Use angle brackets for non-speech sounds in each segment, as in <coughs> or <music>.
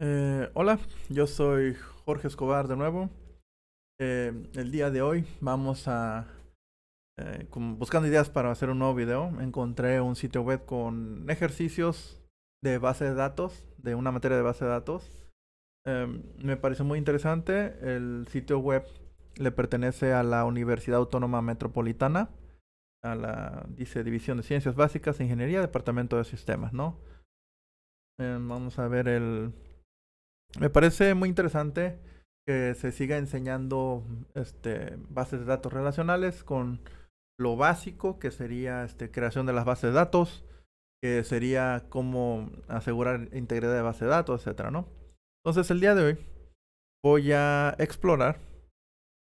Eh, hola, yo soy Jorge Escobar de nuevo. Eh, el día de hoy vamos a... Eh, buscando ideas para hacer un nuevo video, encontré un sitio web con ejercicios de base de datos, de una materia de base de datos. Em, me parece muy interesante. El sitio web le pertenece a la Universidad Autónoma Metropolitana, a la, dice, División de Ciencias Básicas e Ingeniería, Departamento de Sistemas, ¿no? Em, vamos a ver el me parece muy interesante que se siga enseñando este, bases de datos relacionales con lo básico que sería este, creación de las bases de datos, que sería cómo asegurar integridad de base de datos, etcétera, ¿no? Entonces el día de hoy voy a explorar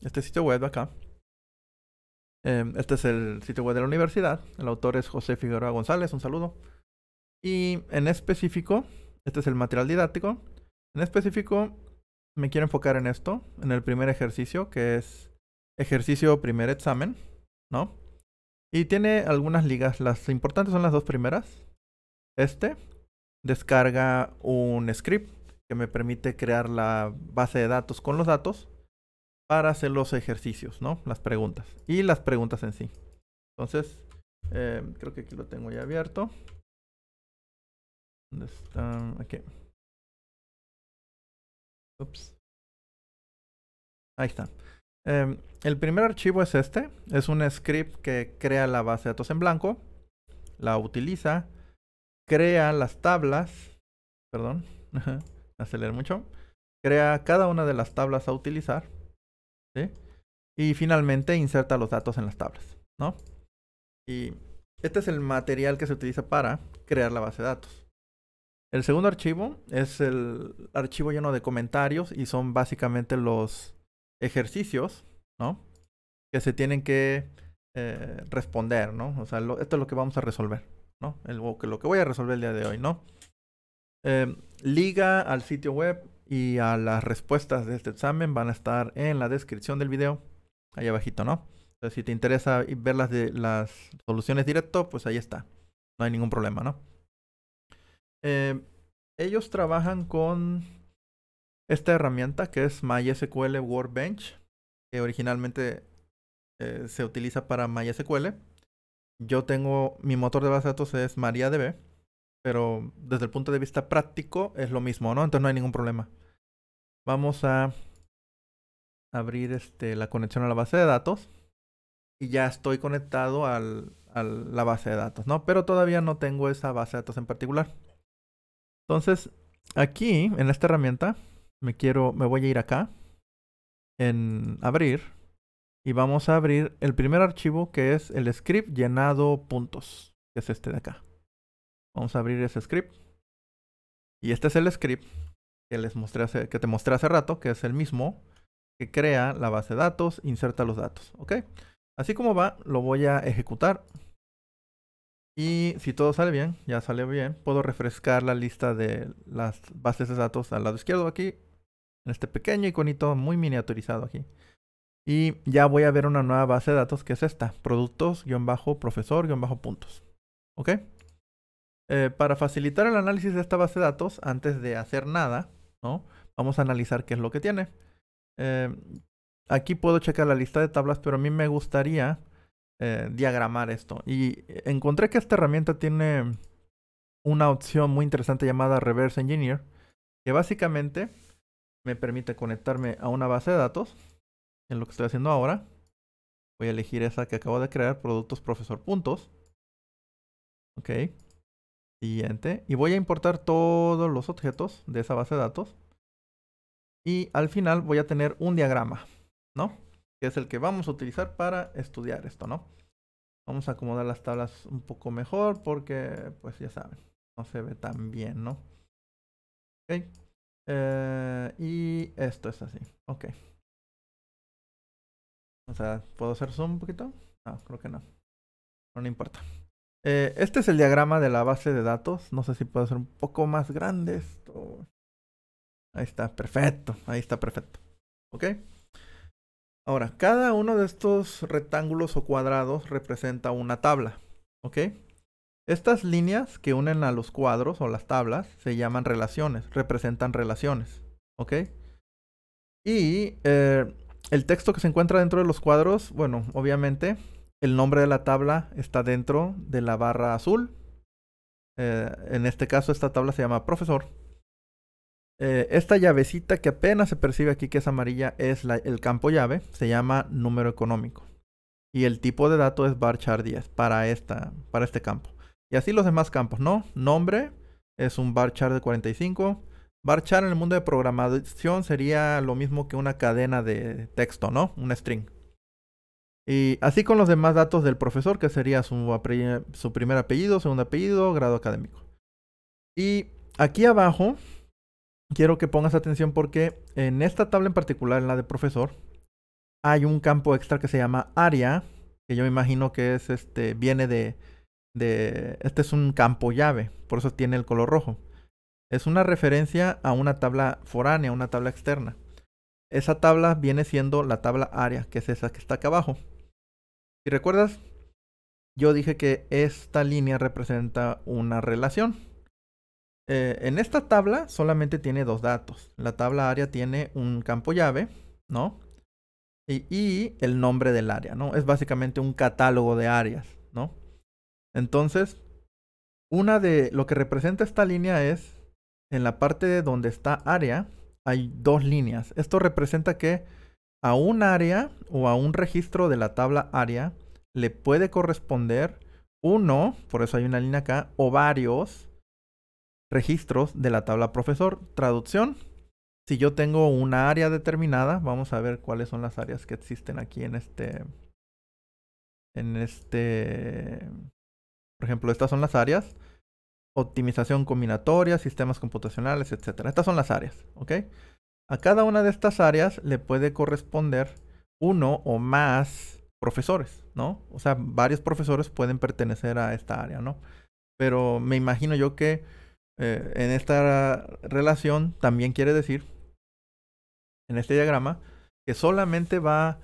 este sitio web de acá. Em, este es el sitio web de la universidad. El autor es José Figueroa González, un saludo. Y en específico, este es el material didáctico. En específico, me quiero enfocar en esto, en el primer ejercicio, que es ejercicio primer examen, ¿no? Y tiene algunas ligas, las importantes son las dos primeras. Este descarga un script que me permite crear la base de datos con los datos para hacer los ejercicios, ¿no? Las preguntas y las preguntas en sí. Entonces, eh, creo que aquí lo tengo ya abierto. ¿Dónde está? Aquí. Ups. Ahí está. Em, el primer archivo es este. Es un script que crea la base de datos en blanco. La utiliza. Crea las tablas. Perdón. hace <laughs> mucho. Crea cada una de las tablas a utilizar. Y finalmente inserta los datos en las tablas. ¿no? Y este es el material que se utiliza para crear la base de datos. El segundo archivo es el archivo lleno de comentarios y son básicamente los ejercicios, ¿no? Que se tienen que eh, responder, ¿no? O sea, esto es lo que vamos a resolver, ¿no? El, lo que voy a resolver el día de hoy, ¿no? Eh, liga al sitio web y a las respuestas de este examen van a estar en la descripción del video, ahí abajito, ¿no? Entonces, si te interesa ver las, de, las soluciones directo, pues ahí está. No hay ningún problema, ¿no? Eh, ellos trabajan con esta herramienta que es MySQL Workbench, que originalmente eh, se utiliza para MySQL. Yo tengo, mi motor de base de datos es MariaDB, pero desde el punto de vista práctico es lo mismo, ¿no? Entonces no hay ningún problema. Vamos a abrir este, la conexión a la base de datos y ya estoy conectado al, a la base de datos, ¿no? Pero todavía no tengo esa base de datos en particular. Entonces, aquí en esta herramienta, me quiero, me voy a ir acá en abrir y vamos a abrir el primer archivo que es el script llenado puntos, que es este de acá. Vamos a abrir ese script. Y este es el script que les mostré que te mostré hace rato, que es el mismo que crea la base de datos, inserta los datos, ¿ok? Así como va, lo voy a ejecutar. Y si todo sale bien, ya sale bien, puedo refrescar la lista de las bases de datos al lado izquierdo aquí, en este pequeño iconito muy miniaturizado aquí. Y ya voy a ver una nueva base de datos que es esta, productos-profesor-puntos. ¿Ok? Eh, para facilitar el análisis de esta base de datos, antes de hacer nada, ¿no? Vamos a analizar qué es lo que tiene. Eh, aquí puedo checar la lista de tablas, pero a mí me gustaría eh, diagramar esto. Y encontré que esta herramienta tiene una opción muy interesante llamada Reverse Engineer, que básicamente me permite conectarme a una base de datos, en lo que estoy haciendo ahora. Voy a elegir esa que acabo de crear, productos profesor puntos. Ok. Siguiente. Y voy a importar todos los objetos de esa base de datos. Y al final voy a tener un diagrama, ¿no? que es el que vamos a utilizar para estudiar esto, ¿no? Vamos a acomodar las tablas un poco mejor porque, pues ya saben, no se ve tan bien, ¿no? Ok. Eh, y esto es así. Ok. O sea, ¿puedo hacer zoom un poquito? No, creo que no. No, importa. Eh, este es el diagrama de la base de datos. No sé si puedo hacer un poco más grande esto. Ahí está, perfecto. Ahí está, perfecto. ¿Ok? Ahora, cada uno de estos rectángulos o cuadrados representa una tabla, Estas líneas que unen a los cuadros o las tablas se llaman relaciones, representan relaciones, Y eh, el texto que se encuentra dentro de los cuadros, bueno, obviamente el nombre de la tabla está dentro de la barra azul. Eh, en este caso esta tabla se llama profesor. Eh, esta llavecita que apenas se percibe aquí que es amarilla es el campo llave, se llama número económico. Y el tipo de dato es varchar 10 para, esta, para este campo. Y así los demás campos, ¿no? Nombre es un char de 45. char en el mundo de programación sería lo mismo que una cadena de texto, ¿no? Un string. Y así con los demás datos del profesor, que sería su, su primer apellido, segundo apellido, grado académico. Y aquí abajo quiero que pongas atención porque en esta tabla en particular, en la de profesor, hay un campo extra que se llama área, que yo me imagino que es este, viene de, de, este es un campo llave, por eso tiene el color rojo. Es una referencia a una tabla foránea, una tabla externa. Esa tabla viene siendo la tabla área, que es esa que está acá abajo. Si recuerdas, yo dije que esta línea representa una relación. Eh, en esta tabla solamente tiene dos datos. La tabla área tiene un campo llave, ¿no? Y, el nombre del área, ¿no? Es básicamente un catálogo de áreas, ¿no? Entonces, una de lo que representa esta línea es en la parte de donde está área hay dos líneas. Esto representa que a un área o a un registro de la tabla área le puede corresponder uno, por eso hay una línea acá, o varios registros de la tabla profesor. Traducción. Si yo tengo una área determinada, vamos a ver cuáles son las áreas que existen aquí en este. En este. Por ejemplo, estas son las áreas. Optimización combinatoria, sistemas computacionales, etc. Estas son las áreas, ¿ok? A cada una de estas áreas le puede corresponder uno o más profesores, ¿no? O sea, varios profesores pueden pertenecer a esta área, ¿no? Pero me imagino yo que eh, en esta relación también quiere decir, en este diagrama, que solamente va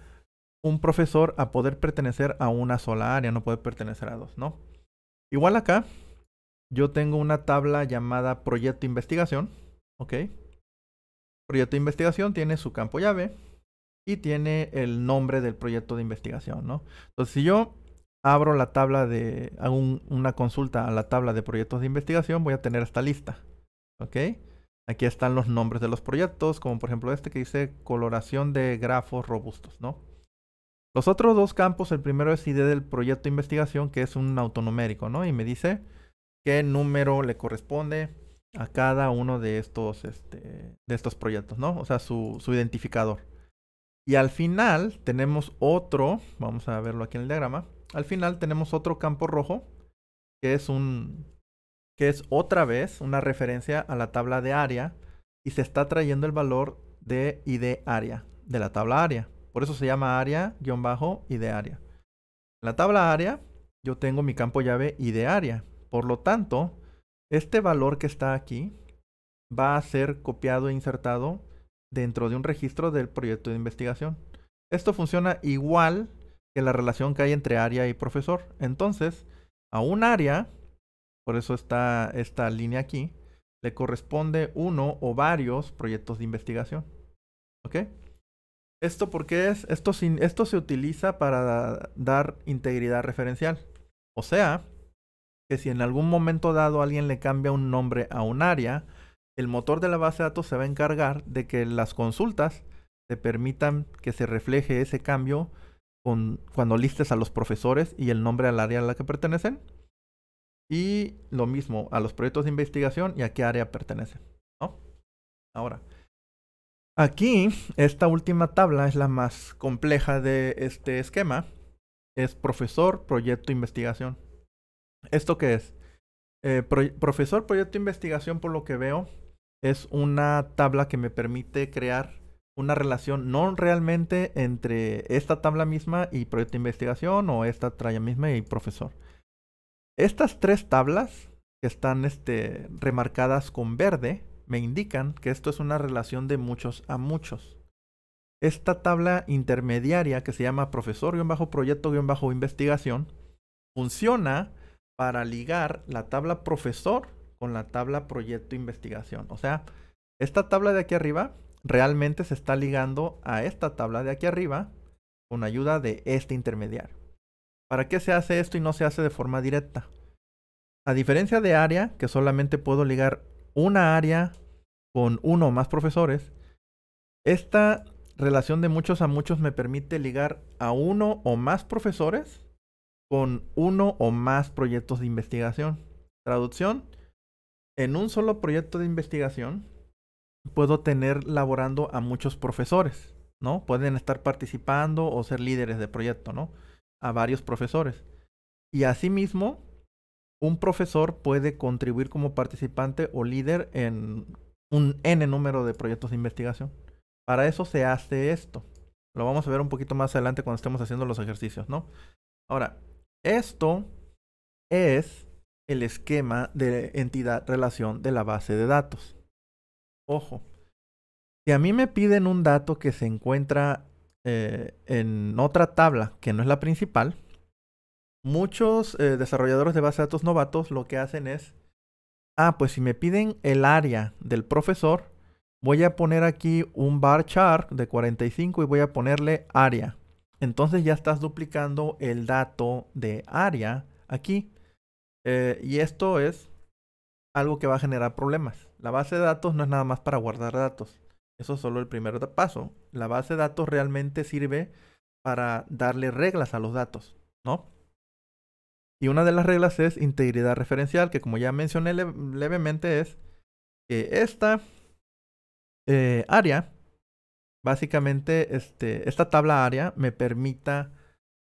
un profesor a poder pertenecer a una sola área, no puede pertenecer a dos, ¿no? Igual acá, yo tengo una tabla llamada proyecto investigación, ¿ok? Proyecto investigación tiene su campo llave y tiene el nombre del proyecto de investigación, ¿no? Entonces, si yo abro la tabla de, hago una consulta a la tabla de proyectos de investigación, voy a tener esta lista. ¿Ok? Aquí están los nombres de los proyectos, como por ejemplo este que dice coloración de grafos robustos, ¿no? Los otros dos campos, el primero es ID del proyecto de investigación, que es un autonumérico, ¿no? Y me dice qué número le corresponde a cada uno de estos, este, de estos proyectos, ¿no? O sea, su identificador. Y al final tenemos otro, vamos a verlo aquí en el diagrama, al final tenemos otro campo rojo, que es un que es otra vez una referencia a la tabla de área y se está trayendo el valor de ID área de la tabla área. Por eso se llama área-ID área. En la tabla área yo tengo mi campo llave ID área. Por lo tanto, este valor que está aquí va a ser copiado e insertado dentro de un registro del proyecto de investigación. Esto funciona igual que la relación que hay entre área y profesor. Entonces, a un área, por eso está esta línea aquí, le corresponde uno o varios proyectos de investigación. ¿Ok? ¿Esto por es? Esto, esto se utiliza para dar integridad referencial. O sea, que si en algún momento dado alguien le cambia un nombre a un área, el motor de la base de datos se va a encargar de que las consultas te permitan que se refleje ese cambio cuando listes a los profesores y el nombre al área a la que pertenecen. Y lo mismo a los proyectos de investigación y a qué área pertenecen. Ahora, aquí esta última tabla es la más compleja de este esquema. Es profesor, proyecto, investigación. ¿Esto qué es? Eh, profesor, proyecto, investigación, por lo que veo, es una tabla que me permite crear una relación no realmente entre esta tabla misma y proyecto de investigación o esta tralla misma y profesor. Estas tres tablas que están este, remarcadas con verde me indican que esto es una relación de muchos a muchos. Esta tabla intermediaria que se llama profesor-proyecto-investigación funciona para ligar la tabla profesor con la tabla proyecto investigación. O sea, esta tabla de aquí arriba realmente se está ligando a esta tabla de aquí arriba con ayuda de este intermediario. ¿Para qué se hace esto y no se hace de forma directa? A diferencia de área, que solamente puedo ligar una área con uno o más profesores, esta relación de muchos a muchos me permite ligar a uno o más profesores con uno o más proyectos de investigación. Traducción, en un solo proyecto de investigación puedo tener laborando a muchos profesores, ¿no? Pueden estar participando o ser líderes de proyecto, ¿no? A varios profesores. Y asimismo, un profesor puede contribuir como participante o líder en un N número de proyectos de investigación. Para eso se hace esto. Lo vamos a ver un poquito más adelante cuando estemos haciendo los ejercicios, ¿no? Ahora, esto es el esquema de entidad relación de la base de datos. Ojo, si a mí me piden un dato que se encuentra eh, en otra tabla que no es la principal, muchos eh, desarrolladores de base de datos novatos lo que hacen es, ah, pues si me piden el área del profesor, voy a poner aquí un bar chart de 45 y voy a ponerle área. Entonces ya estás duplicando el dato de área aquí eh, y esto es algo que va a generar problemas. La base de datos no es nada más para guardar datos. Eso es solo el primer paso. La base de datos realmente sirve para darle reglas a los datos, ¿no? Y una de las reglas es integridad referencial, que como ya mencioné levemente es que esta eh, área, básicamente este, esta tabla área me permita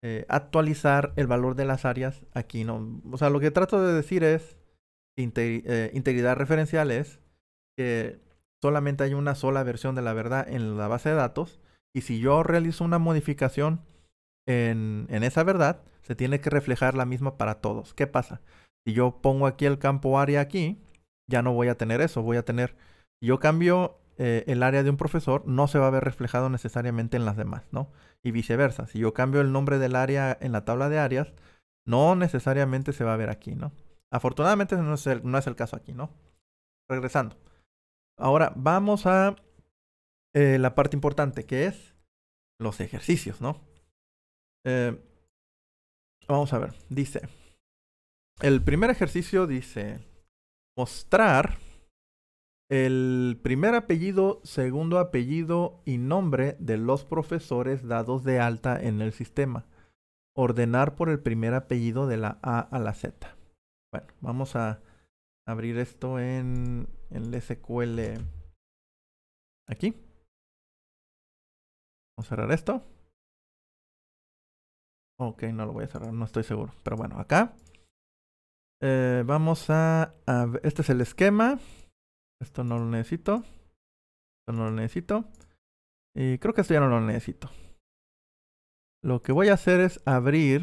eh, actualizar el valor de las áreas aquí, ¿no? O sea, lo que trato de decir es, eh, integridad referencial es que solamente hay una sola versión de la verdad en la base de datos y si yo realizo una modificación en, en esa verdad, se tiene que reflejar la misma para todos. ¿Qué pasa? Si yo pongo aquí el campo área aquí, ya no voy a tener eso, voy a tener, yo cambio eh, el área de un profesor no se va a ver reflejado necesariamente en las demás, ¿no? Y viceversa, si yo cambio el nombre del área en la tabla de áreas, no necesariamente se va a ver aquí, ¿no? Afortunadamente no es el, no es el caso aquí, ¿no? Regresando. Ahora vamos a eh, la parte importante que es los ejercicios, ¿no? Eh, vamos a ver, dice, el primer ejercicio dice mostrar el primer apellido, segundo apellido y nombre de los profesores dados de alta en el sistema. Ordenar por el primer apellido de la A a la Z. Bueno, vamos a abrir esto en, el SQL aquí. Vamos a cerrar esto. Ok, no lo voy a cerrar, no estoy seguro. Pero bueno, acá. Eh, vamos a... Este es el esquema. Esto no lo necesito. Esto no lo necesito. Y creo que esto ya no lo necesito. Lo que voy a hacer es abrir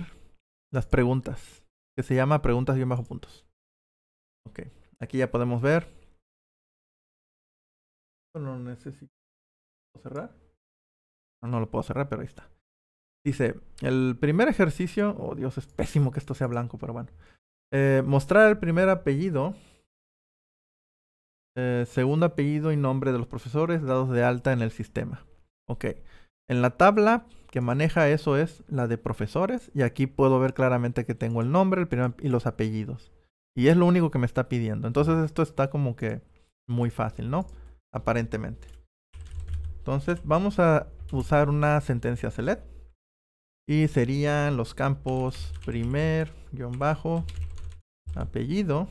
las preguntas. Que se llama preguntas bien bajo puntos. Ok. Aquí ya podemos ver. Esto no lo necesito. ¿Puedo cerrar? No, no lo puedo cerrar, pero ahí está. Dice, el primer ejercicio, oh Dios, es pésimo que esto sea blanco, pero bueno. Eh, mostrar el primer apellido eh, segundo apellido y nombre de los profesores dados de alta en el sistema. Ok. En la tabla que maneja eso es la de profesores y aquí puedo ver claramente que tengo el nombre el primer, y los apellidos. Y es lo único que me está pidiendo. Entonces esto está como que muy fácil, ¿no? Aparentemente. Entonces vamos a usar una sentencia select. Y serían los campos primer, guión bajo, apellido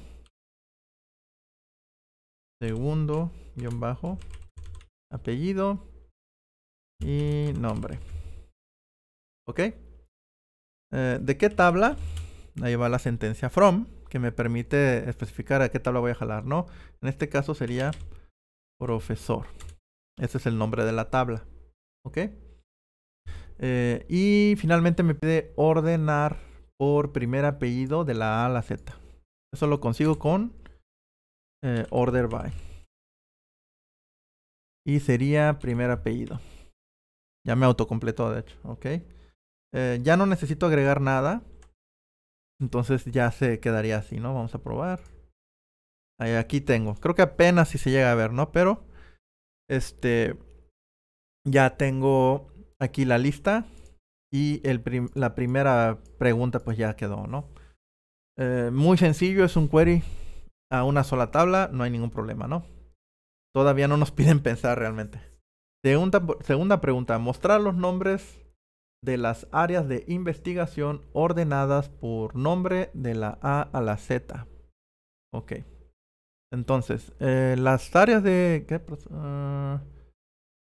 segundo guión bajo apellido y nombre ok eh, de qué tabla ahí va la sentencia from que me permite especificar a qué tabla voy a jalar no en este caso sería profesor ese es el nombre de la tabla ok eh, y finalmente me pide ordenar por primer apellido de la A a la Z. Eso lo consigo con eh, order by. Y sería primer apellido. Ya me autocompletó, de hecho. Ok. Eh, ya no necesito agregar nada. Entonces ya se quedaría así, ¿no? Vamos a probar. Ahí, aquí tengo. Creo que apenas si se llega a ver, ¿no? Pero. Este. Ya tengo aquí la lista. Y el la primera pregunta, pues ya quedó, ¿no? Eh, muy sencillo, es un query una sola tabla, no hay ningún problema, ¿no? Todavía no nos <laughs> piden pensar realmente. Segunda, segunda pregunta, mostrar los nombres de las áreas de investigación ordenadas por nombre de la A a la Z. Ok. Entonces, eh, las áreas de... Ah,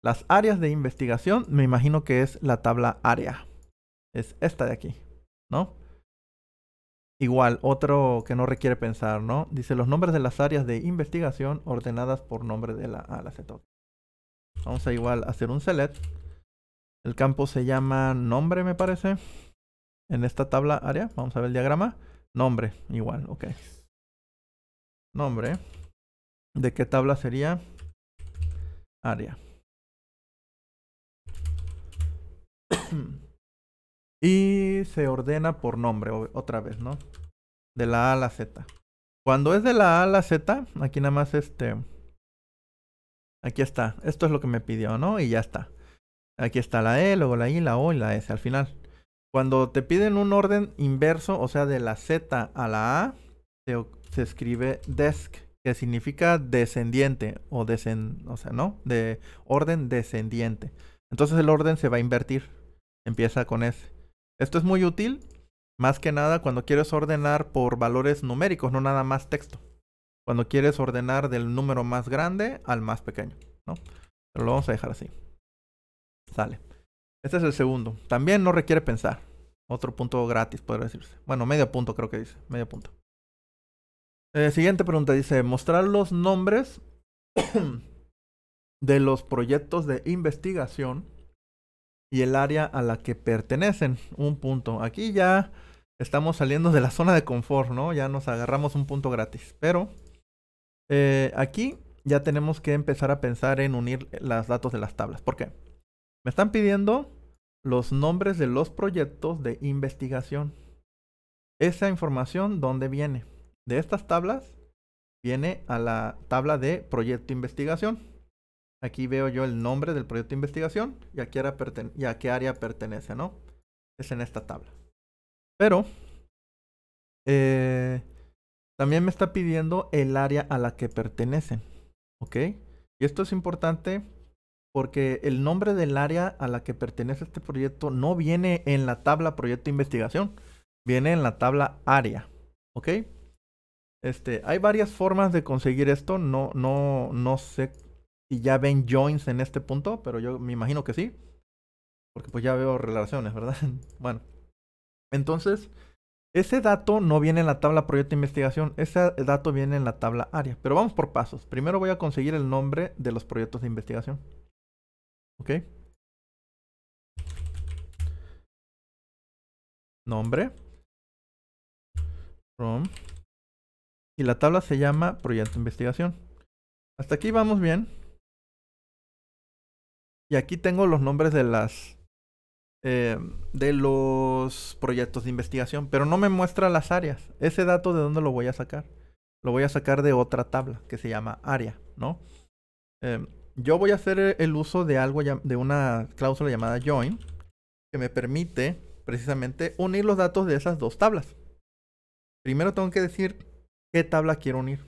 las áreas de investigación, me imagino que es la tabla área. Es esta de aquí, ¿no? Igual, otro que no requiere pensar, ¿no? Dice los nombres de las áreas de investigación ordenadas por nombre de la A la Z. Vamos a igual hacer un select. El campo se llama nombre, me parece. En esta tabla área, vamos a ver el diagrama. Nombre, igual, ok. Nombre. ¿De qué tabla sería? Área. <clears throat> <coughs> Y se ordena por nombre, otra vez, ¿no? De la A a la Z. Cuando es de la A a la Z, aquí nada más este... Aquí está. Esto es lo que me pidió, ¿no? Y ya está. Aquí está la E, luego la I, la O y la S al final. Cuando te piden un orden inverso, o sea, de la Z a la A, se, escribe desk, que significa descendiente o o sea, ¿no? De orden descendiente. Entonces el orden se va a invertir. Empieza con S. Esto es muy útil, más que nada cuando quieres ordenar por valores numéricos, no nada más texto. Cuando quieres ordenar del número más grande al más pequeño, ¿no? Pero lo vamos a dejar así. Sale. Este es el segundo. También no requiere pensar. Otro punto gratis, podría decirse. Bueno, medio punto creo que dice. Medio punto. Eh, siguiente pregunta dice, mostrar los nombres <coughs> de los proyectos de investigación y el área a la que pertenecen. Un punto. Aquí ya estamos saliendo de la zona de confort, ¿no? Ya nos agarramos un punto gratis. Pero eh, aquí ya tenemos que empezar a pensar en unir los datos de las tablas. ¿Por qué? Me están pidiendo los nombres de los proyectos de investigación. Esa información, ¿dónde viene? De estas tablas, viene a la tabla de proyecto investigación. Aquí veo yo el nombre del proyecto de investigación y a qué área, pertenece, ¿no? Es en esta tabla. Pero eh, también me está pidiendo el área a la que pertenecen, ¿ok? Y esto es importante porque el nombre del área a la que pertenece este proyecto no viene en la tabla proyecto de investigación, viene en la tabla área, ¿ok? Este, hay varias formas de conseguir esto, no, no, no sé si ya ven joins en este punto, pero yo me imagino que sí. Porque pues ya veo relaciones, ¿verdad? <laughs> bueno. Entonces, ese dato no viene en la tabla proyecto de investigación, ese dato viene en la tabla área. Pero vamos por pasos. Primero voy a conseguir el nombre de los proyectos de investigación. ¿Ok? Nombre. From. Y la tabla se llama proyecto de investigación. Hasta aquí vamos bien. Y aquí tengo los nombres de las. Eh, de los proyectos de investigación, pero no me muestra las áreas. Ese dato de dónde lo voy a sacar. Lo voy a sacar de otra tabla que se llama área, ¿no? Em, yo voy a hacer e-, el uso de algo de una cláusula llamada join que me permite precisamente unir los datos de esas dos tablas. Primero tengo que decir qué tabla quiero unir.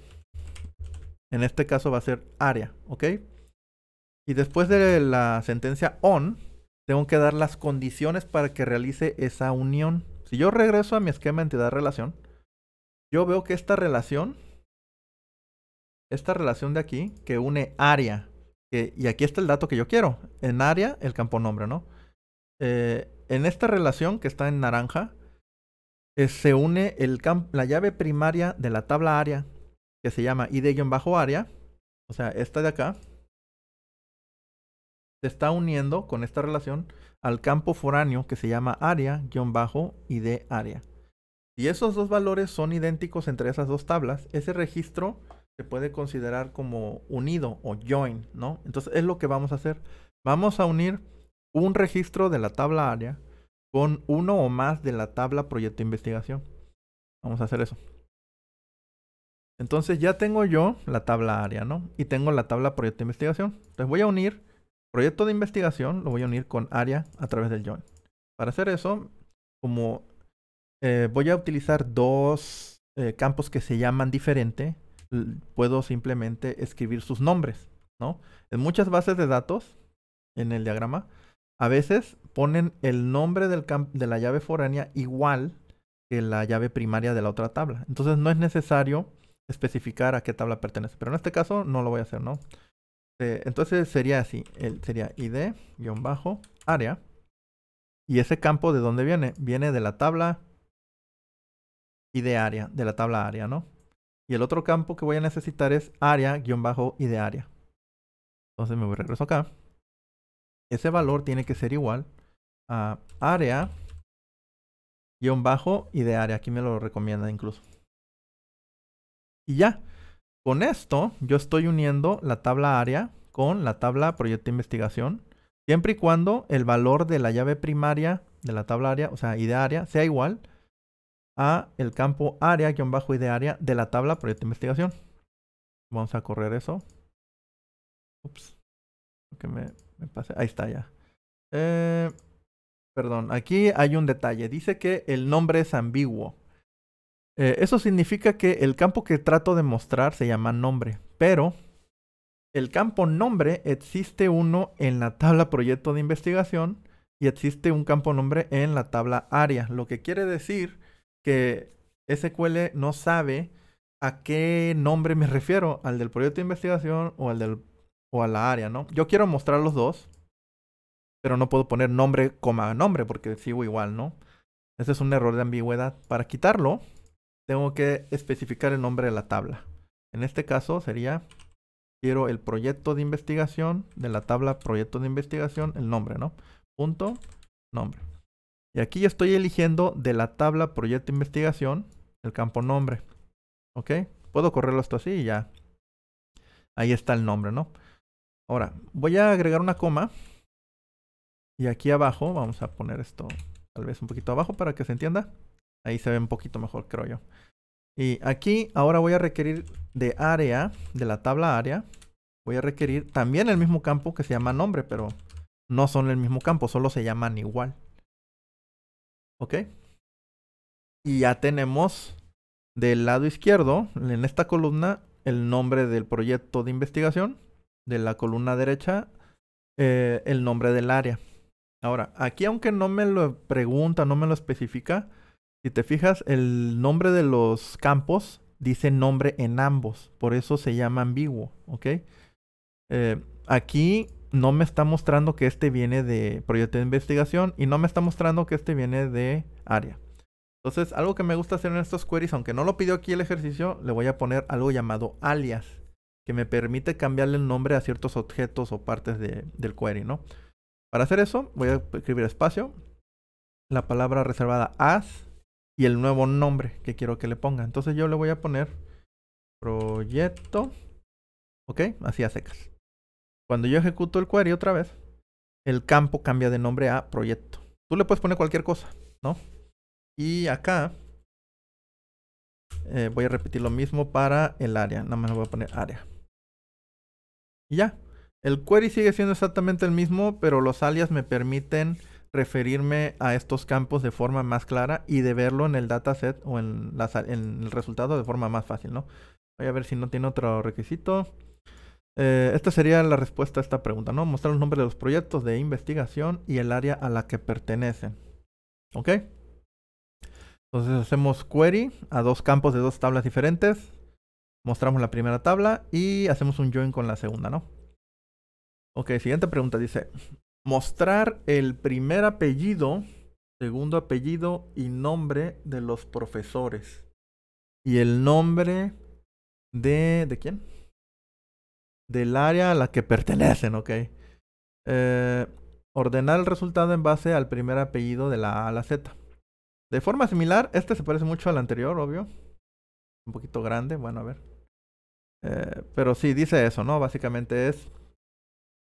En este caso va a ser área, ¿ok? Y después de la sentencia on, tengo que dar las condiciones para que realice esa unión. Si yo regreso a mi esquema entidad-relación, yo veo que esta relación, esta relación de aquí, que une área, y aquí está el dato que yo quiero, en área, el campo nombre, ¿no? Eh, en esta relación que está en naranja, eh, se une el la llave primaria de la tabla área, que se llama id-área, o sea, esta de acá, se está uniendo con esta relación al campo foráneo que se llama área-id área. Si esos dos valores son idénticos entre esas dos tablas, ese registro se puede considerar como unido o join, ¿no? Entonces es lo que vamos a hacer. Vamos a unir un registro de la tabla área con uno o más de la tabla proyecto investigación. Vamos a hacer eso. Entonces ya tengo yo la tabla área, ¿no? Y tengo la tabla proyecto investigación. Entonces voy a unir proyecto de investigación lo voy a unir con área a través del join. Para hacer eso, como eh, voy a utilizar dos eh, campos que se llaman diferente, puedo simplemente escribir sus nombres, ¿no? En muchas bases de datos, en el diagrama, a veces ponen el nombre de la llave foránea igual que la llave primaria de la otra tabla. Entonces no es necesario especificar a qué tabla pertenece. Pero en este caso no lo voy a hacer, ¿no? Este, entonces sería así, el, sería id-área. Y ese campo de dónde viene? Viene de la tabla id área, de la tabla área, ¿no? Y el otro campo que voy a necesitar es área-id área. Entonces me voy regreso acá. Ese valor tiene que ser igual a área guión bajo y de área. Aquí me lo recomienda incluso. Y ya. Con esto yo estoy uniendo la tabla área con la tabla proyecto de investigación, siempre y cuando el valor de la llave primaria de la tabla área, o sea, idea área, sea igual a el campo área idea área de la tabla proyecto de investigación. Vamos a correr eso. Ups. Que me, Ahí está ya. Eh, perdón, aquí hay un detalle. Dice que el nombre es ambiguo. Eh, eso significa que el campo que trato de mostrar se llama nombre, pero el campo nombre existe uno en la tabla proyecto de investigación y existe un campo nombre en la tabla área, lo que quiere decir que SQL no sabe a qué nombre me refiero, al del proyecto de investigación o al del o a la área, ¿no? Yo quiero mostrar los dos, pero no puedo poner nombre, coma nombre, porque sigo igual, ¿no? Ese es un error de ambigüedad. Para quitarlo, tengo que especificar el nombre de la tabla. En este caso sería, quiero el proyecto de investigación, de la tabla proyecto de investigación, el nombre, ¿no? Punto, nombre. Y aquí estoy eligiendo de la tabla proyecto de investigación el campo nombre. ¿Ok? Puedo correrlo esto así y ya. Ahí está el nombre, ¿no? Ahora, voy a agregar una coma. Y aquí abajo, vamos a poner esto tal vez un poquito abajo para que se entienda. Ahí se ve un poquito mejor, creo yo. Y aquí ahora voy a requerir de área, de la tabla área, voy a requerir también el mismo campo que se llama nombre, pero no son el mismo campo, solo se llaman igual. ¿Ok? Y ya tenemos del lado izquierdo, en esta columna, el nombre del proyecto de investigación. De la columna derecha, eh, el nombre del área. Ahora, aquí aunque no me lo pregunta, no me lo especifica, si te fijas, el nombre de los campos dice nombre en ambos, por eso se llama ambiguo, ¿ok? Eh, aquí no me está mostrando que este viene de proyecto de investigación y no me está mostrando que este viene de área. Entonces, algo que me gusta hacer en estos queries, aunque no lo pidió aquí el ejercicio, le voy a poner algo llamado alias, que me permite cambiarle el nombre a ciertos objetos o partes del query, ¿no? Para hacer eso, voy a escribir espacio, la palabra reservada as, y el nuevo nombre que quiero que le ponga. Entonces yo le voy a poner proyecto. ¿Ok? Así a secas. Cuando yo ejecuto el query otra vez, el campo cambia de nombre a proyecto. Tú le puedes poner cualquier cosa, ¿no? Y acá eh, voy a repetir lo mismo para el área. Nada más le voy a poner área. Y ya. El query sigue siendo exactamente el mismo, pero los alias me permiten referirme a estos campos de forma más clara y de verlo en el dataset o en, el resultado de forma más fácil, ¿no? Voy a ver si no tiene otro requisito. Eh, esta sería la respuesta a esta pregunta, ¿no? Mostrar los nombres de los proyectos de investigación y el área a la que pertenecen. ¿Ok? Entonces hacemos query a dos campos de dos tablas diferentes. Mostramos la primera tabla y hacemos un join con la segunda, ¿no? Ok, siguiente pregunta dice, Mostrar el primer apellido, segundo apellido y nombre de los profesores. Y el nombre de... ¿De quién? Del área a la que pertenecen, ok. Eh, ordenar el resultado en base al primer apellido de la A a la Z. De forma similar, este se parece mucho al anterior, obvio. Un poquito grande, bueno, a ver. Eh, pero sí, dice eso, ¿no? Básicamente es,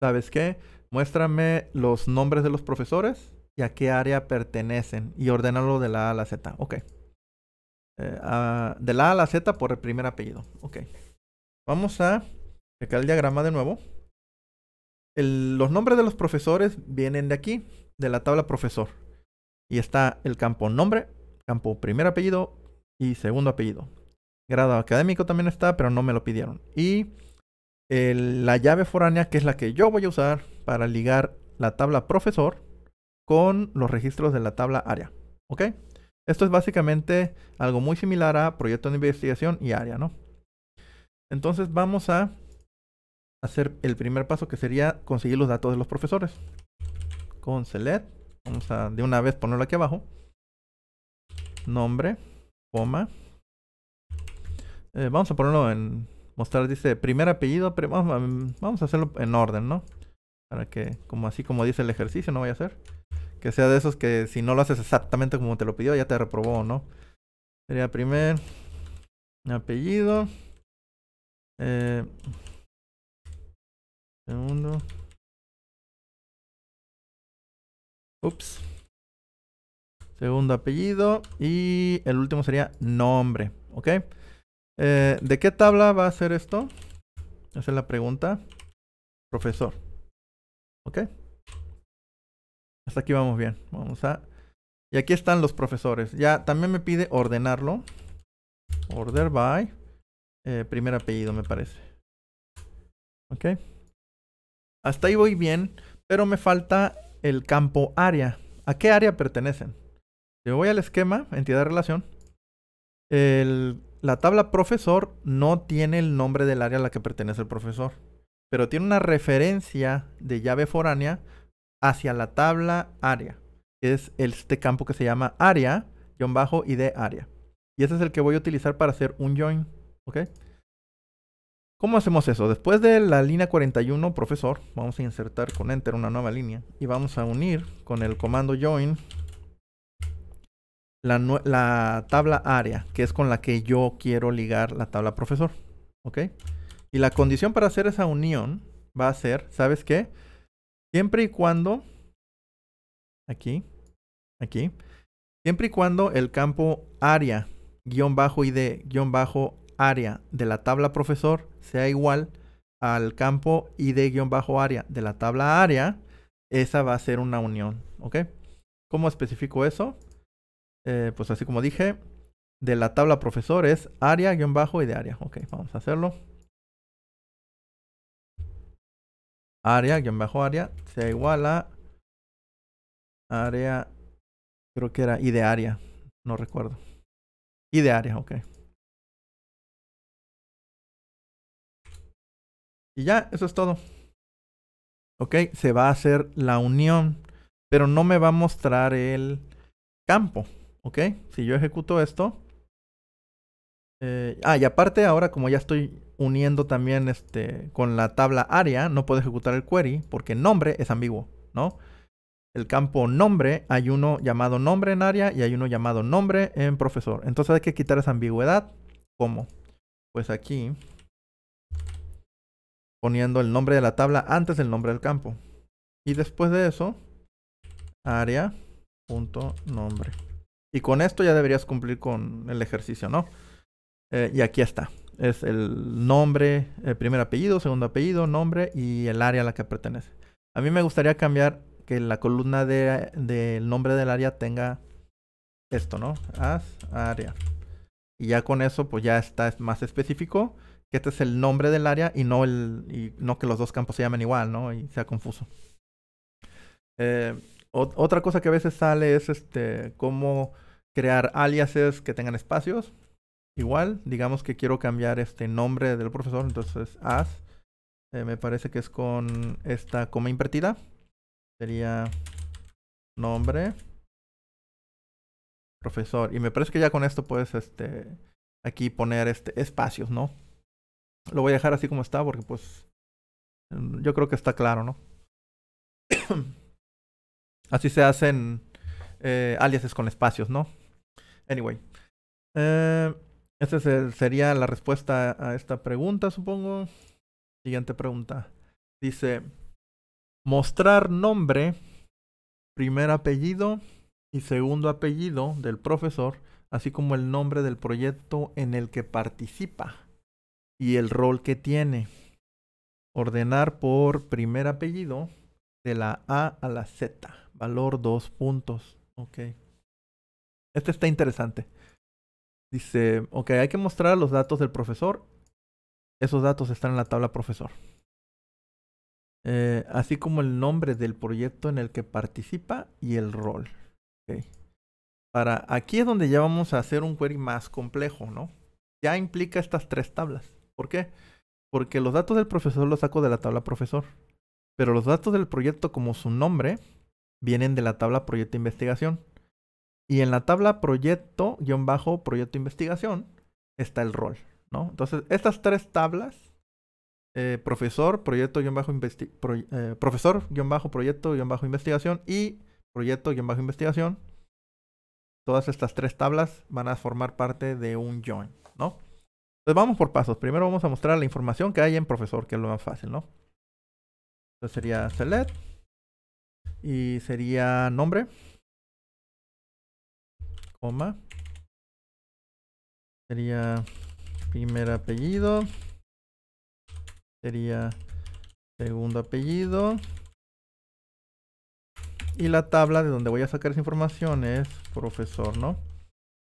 ¿sabes qué? Muéstrame los nombres de los profesores y a qué área pertenecen y ordénalo de la A a la Z. Ok. Eh, de la A a la Z por el primer apellido. Ok. Vamos a checar el diagrama de nuevo. los nombres de los profesores vienen de aquí, de la tabla profesor. Y está el campo nombre, campo primer apellido y segundo apellido. Grado académico también está, pero no me lo pidieron. Y la llave foránea, que es la que yo voy a usar, para ligar la tabla profesor con los registros de la tabla área. ¿Ok? Esto es básicamente algo muy similar a proyecto de investigación y área, ¿no? Entonces vamos a hacer el primer paso que sería conseguir los datos de los profesores. Con select, vamos a de una vez ponerlo aquí abajo. Nombre, coma. Eh, vamos a ponerlo en mostrar, dice primer apellido, pero vamos a hacerlo en orden, ¿no? Para que, como así como dice el ejercicio, no vaya a ser. Que sea de esos que si no lo haces exactamente como te lo pidió, ya te reprobó, ¿no? Sería primer apellido. Eh, segundo. Ups. Segundo apellido. Y el último sería nombre. ¿Ok? Eh, ¿De qué tabla va a ser esto? Esa es la pregunta. Profesor. Ok. Hasta aquí vamos bien. Vamos a... Y aquí están los profesores. Ya también me pide ordenarlo. Order by. Eh, primer apellido, me parece. Ok. Hasta ahí voy bien, pero me falta el campo área. ¿A qué área pertenecen? Yo voy al esquema, entidad de relación. la tabla profesor no tiene el nombre del área a la que pertenece el profesor pero tiene una referencia de llave foránea hacia la tabla área. es este campo que se llama área, bajo, id área. Y ese es el que voy a utilizar para hacer un join. ¿Ok? ¿Cómo hacemos eso? Después de la línea 41, profesor, vamos a insertar con Enter una nueva línea y vamos a unir con el comando join la, la tabla área, que es con la que yo quiero ligar la tabla profesor. ¿Ok? Y la condición para hacer esa unión va a ser, ¿sabes qué? Siempre y cuando, aquí, aquí, siempre y cuando el campo área, guión bajo ID, guión bajo área de la tabla profesor sea igual al campo ID guión bajo área de la tabla área, esa va a ser una unión, ¿ok? ¿Cómo especifico eso? Eh, pues así como dije, de la tabla profesor es área guión bajo y de área. Ok, vamos a hacerlo. área, guión bajo área, sea igual a área, creo que era y área, no recuerdo. y de área, ok. Y ya, eso es todo. Ok, se va a hacer la unión, pero no me va a mostrar el campo. Ok, si yo ejecuto esto, eh, ah, y aparte ahora como ya estoy uniendo también este, con la tabla área, no puedo ejecutar el query porque nombre es ambiguo, ¿no? El campo nombre, hay uno llamado nombre en área y hay uno llamado nombre en profesor. Entonces hay que quitar esa ambigüedad. ¿Cómo? Pues aquí, poniendo el nombre de la tabla antes del nombre del campo. Y después de eso, área.nombre. Y con esto ya deberías cumplir con el ejercicio, ¿no? Eh, y aquí está. Es el nombre, el eh, primer apellido, segundo apellido, nombre y el área a la que pertenece. A mí me gustaría cambiar que la columna del nombre del área tenga esto, ¿no? As área. Y ya con eso, pues ya está más específico que este es el nombre del área y no, el, no que los dos campos se llamen igual, ¿no? Y sea confuso. Eh, otra cosa que a veces sale es este cómo crear aliases que tengan espacios igual. Digamos que quiero cambiar este nombre del profesor, entonces as. Eh, me parece que es con esta coma invertida. Sería nombre. Profesor. Y me parece que ya con esto puedes este, aquí poner este, espacios, ¿no? Lo voy a dejar así como está porque pues mm, yo creo que está claro, ¿no? <clears throat> así se hacen eh, aliases con espacios, ¿no? Anyway. Eh, esa sería la respuesta a esta pregunta, supongo. Siguiente pregunta. Dice, mostrar nombre, primer apellido y segundo apellido del profesor, así como el nombre del proyecto en el que participa y el rol que tiene. Ordenar por primer apellido de la A a la Z, valor dos puntos. Ok. Este está interesante. Dice, ok, hay que mostrar los datos del profesor. Esos datos están en la tabla profesor. Eh, así como el nombre del proyecto en el que participa y el rol. Para, aquí es donde ya vamos a hacer un query más complejo, ¿no? Ya implica estas tres tablas. ¿Por qué? Porque los datos del profesor los saco de la tabla profesor. Pero los datos del proyecto como su nombre vienen de la tabla proyecto investigación. Y en la tabla proyecto, guión bajo, proyecto investigación, está el rol, ¿no? Entonces, estas tres tablas, eh, profesor, proyecto, eh, bajo, proyecto, investigación y proyecto, bajo, investigación, todas estas tres tablas van a formar parte de un join, ¿no? Entonces vamos por pasos. Primero vamos a mostrar la información que hay en profesor, que es lo más fácil, ¿no? Entonces sería select y sería nombre coma. Sería primer apellido. Sería segundo apellido. Y la tabla de donde voy a sacar esa información es profesor, ¿no?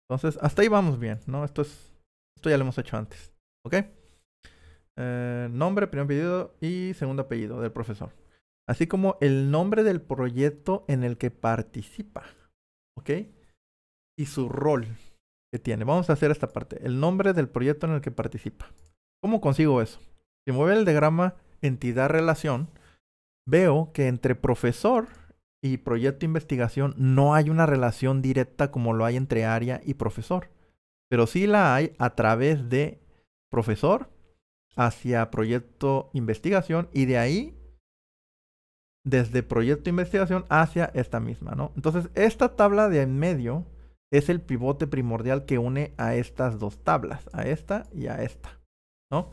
Entonces, hasta ahí vamos bien, ¿no? Esto es. Esto ya lo hemos hecho antes. ¿Ok? Eh, nombre, primer apellido y segundo apellido del profesor. Así como el nombre del proyecto en el que participa. ¿Ok? y su rol que tiene. Vamos a hacer esta parte. El nombre del proyecto en el que participa. ¿Cómo consigo eso? Si mueve el diagrama entidad-relación, veo que entre profesor y proyecto investigación no hay una relación directa como lo hay entre área y profesor. Pero sí la hay a través de profesor hacia proyecto investigación y de ahí desde proyecto investigación hacia esta misma, ¿no? Entonces, esta tabla de en medio es el pivote primordial que une a estas dos tablas, a esta y a esta, ¿no?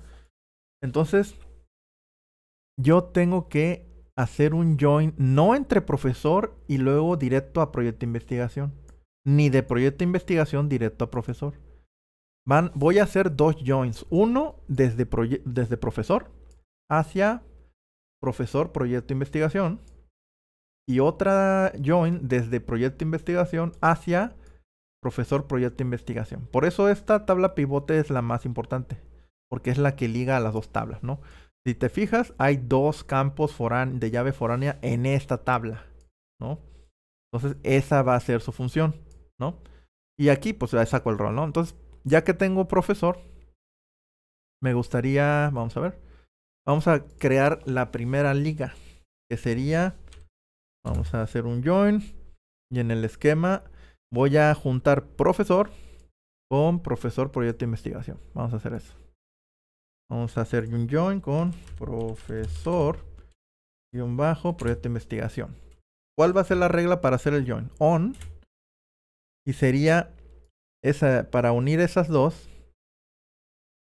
Entonces, yo tengo que hacer un join no entre profesor y luego directo a proyecto de investigación, ni de proyecto de investigación directo a profesor. Van, voy a hacer dos joins, uno desde, desde profesor hacia profesor proyecto de investigación y otra join desde proyecto de investigación hacia profesor, proyecto investigación. Por eso esta tabla pivote es la más importante, porque es la que liga a las dos tablas, ¿no? Si te fijas, hay dos campos de llave foránea en esta tabla, ¿no? Entonces, esa va a ser su función, ¿no? Y aquí, pues, ya saco el rol, ¿no? Entonces, ya que tengo profesor, me gustaría, vamos a ver, vamos a crear la primera liga, que sería, vamos a hacer un join, y en el esquema Voy a juntar profesor con profesor proyecto de investigación. Vamos a hacer eso. Vamos a hacer un join con profesor y un bajo proyecto de investigación. ¿Cuál va a ser la regla para hacer el join? On. Y sería esa, para unir esas dos.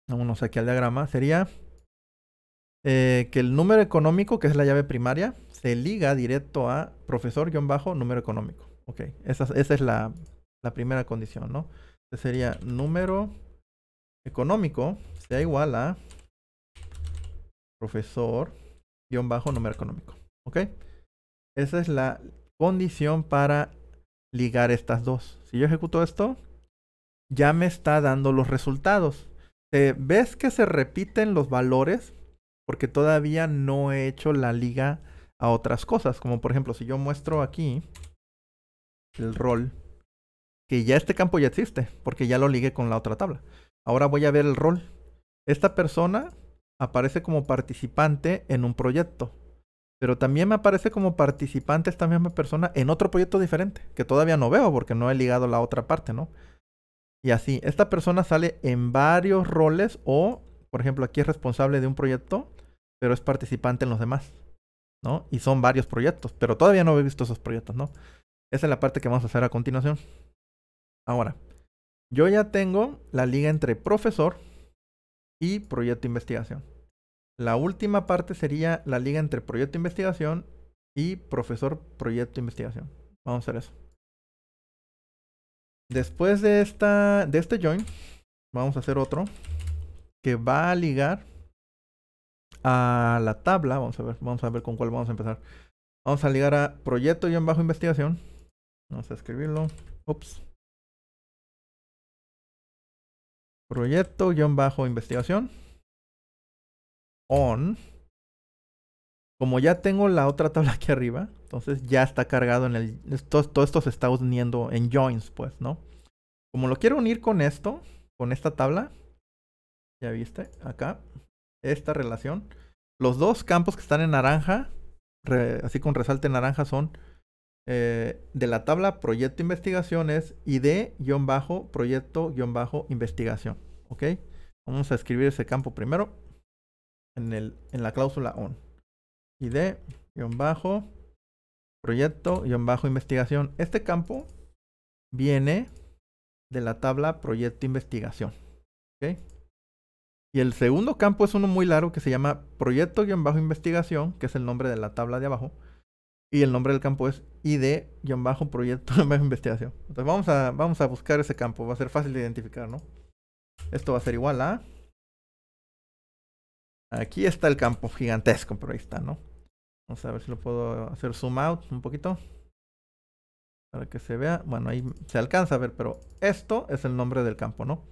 Vámonos aquí al diagrama. Sería eh, que el número económico, que es la llave primaria, se liga directo a profesor-número bajo económico. Ok, esa, es la, primera condición, ¿no? Este sería número económico sea igual a profesor guión bajo número económico. ¿Ok? Esa es la condición para ligar estas dos. Si yo ejecuto esto, ya me está dando los resultados. ves que se repiten los valores porque todavía no he hecho la liga a otras cosas. Como por ejemplo, si yo muestro aquí el rol, que ya este campo ya existe, porque ya lo ligué con la otra tabla. Ahora voy a ver el rol. Esta persona aparece como participante en un proyecto, pero también me aparece como participante esta misma persona en otro proyecto diferente, que todavía no veo porque no he ligado la otra parte, ¿no? Y así, esta persona sale en varios roles o, por ejemplo, aquí es responsable de un proyecto, pero es participante en los demás, ¿no? Y son varios proyectos, pero todavía no he visto esos proyectos, ¿no? Esa es la parte que vamos a hacer a continuación. Ahora, yo ya tengo la liga entre profesor y proyecto de investigación. La última parte sería la liga entre proyecto de investigación y profesor proyecto de investigación. Vamos a hacer eso. Después de, esta, de este join, vamos a hacer otro que va a ligar a la tabla. Vamos a ver, vamos a ver con cuál vamos a empezar. Vamos a ligar a proyecto-investigación Vamos a escribirlo. Ups. Proyecto-investigación. On. Como ya tengo la otra tabla aquí arriba, entonces ya está cargado en el... Todo, esto se está uniendo en joins, pues, ¿no? Como lo quiero unir con esto, con esta tabla, ya viste, acá, esta relación. Los dos campos que están en naranja, así con resalte en naranja, son eh, de la tabla proyecto investigaciones y de bajo proyecto bajo investigación. ¿Ok? Vamos a escribir ese campo primero en, el, en la cláusula on. id bajo proyecto bajo investigación. Este campo viene de la tabla proyecto investigación. ¿Ok? Y el segundo campo es uno muy largo que se llama proyecto bajo investigación, que es el nombre de la tabla de abajo. Y el nombre del campo es ID-proyecto de <laughs> investigación. Entonces vamos a, vamos a buscar ese campo. Va a ser fácil de identificar, ¿no? Esto va a ser igual a... Aquí está el campo gigantesco, pero ahí está, ¿no? Vamos a ver si lo puedo hacer zoom out un poquito. Para que se vea. Bueno, ahí se alcanza a ver, pero esto es el nombre del campo, ¿no?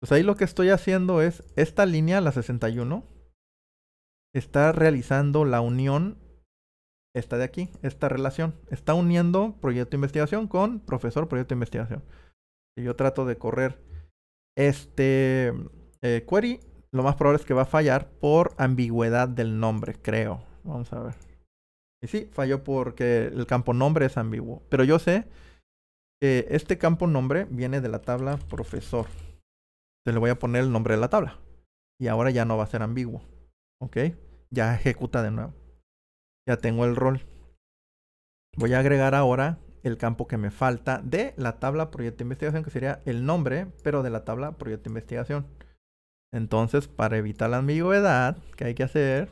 Pues ahí lo que estoy haciendo es, esta línea, la 61, está realizando la unión esta de aquí, esta relación. Está uniendo proyecto investigación con profesor, proyecto investigación. Si yo trato de correr este eh, query, lo más probable es que va a fallar por ambigüedad del nombre, creo. Vamos a ver. Y sí, falló porque el campo nombre es ambiguo. Pero yo sé que este campo nombre viene de la tabla profesor. Entonces le voy a poner el nombre de la tabla. Y ahora ya no va a ser ambiguo. ¿Ok? Ya ejecuta de nuevo. Ya tengo el rol. Voy a agregar ahora el campo que me falta de la tabla proyecto de investigación, que sería el nombre, pero de la tabla proyecto de investigación. Entonces, para evitar la ambigüedad, que hay que hacer?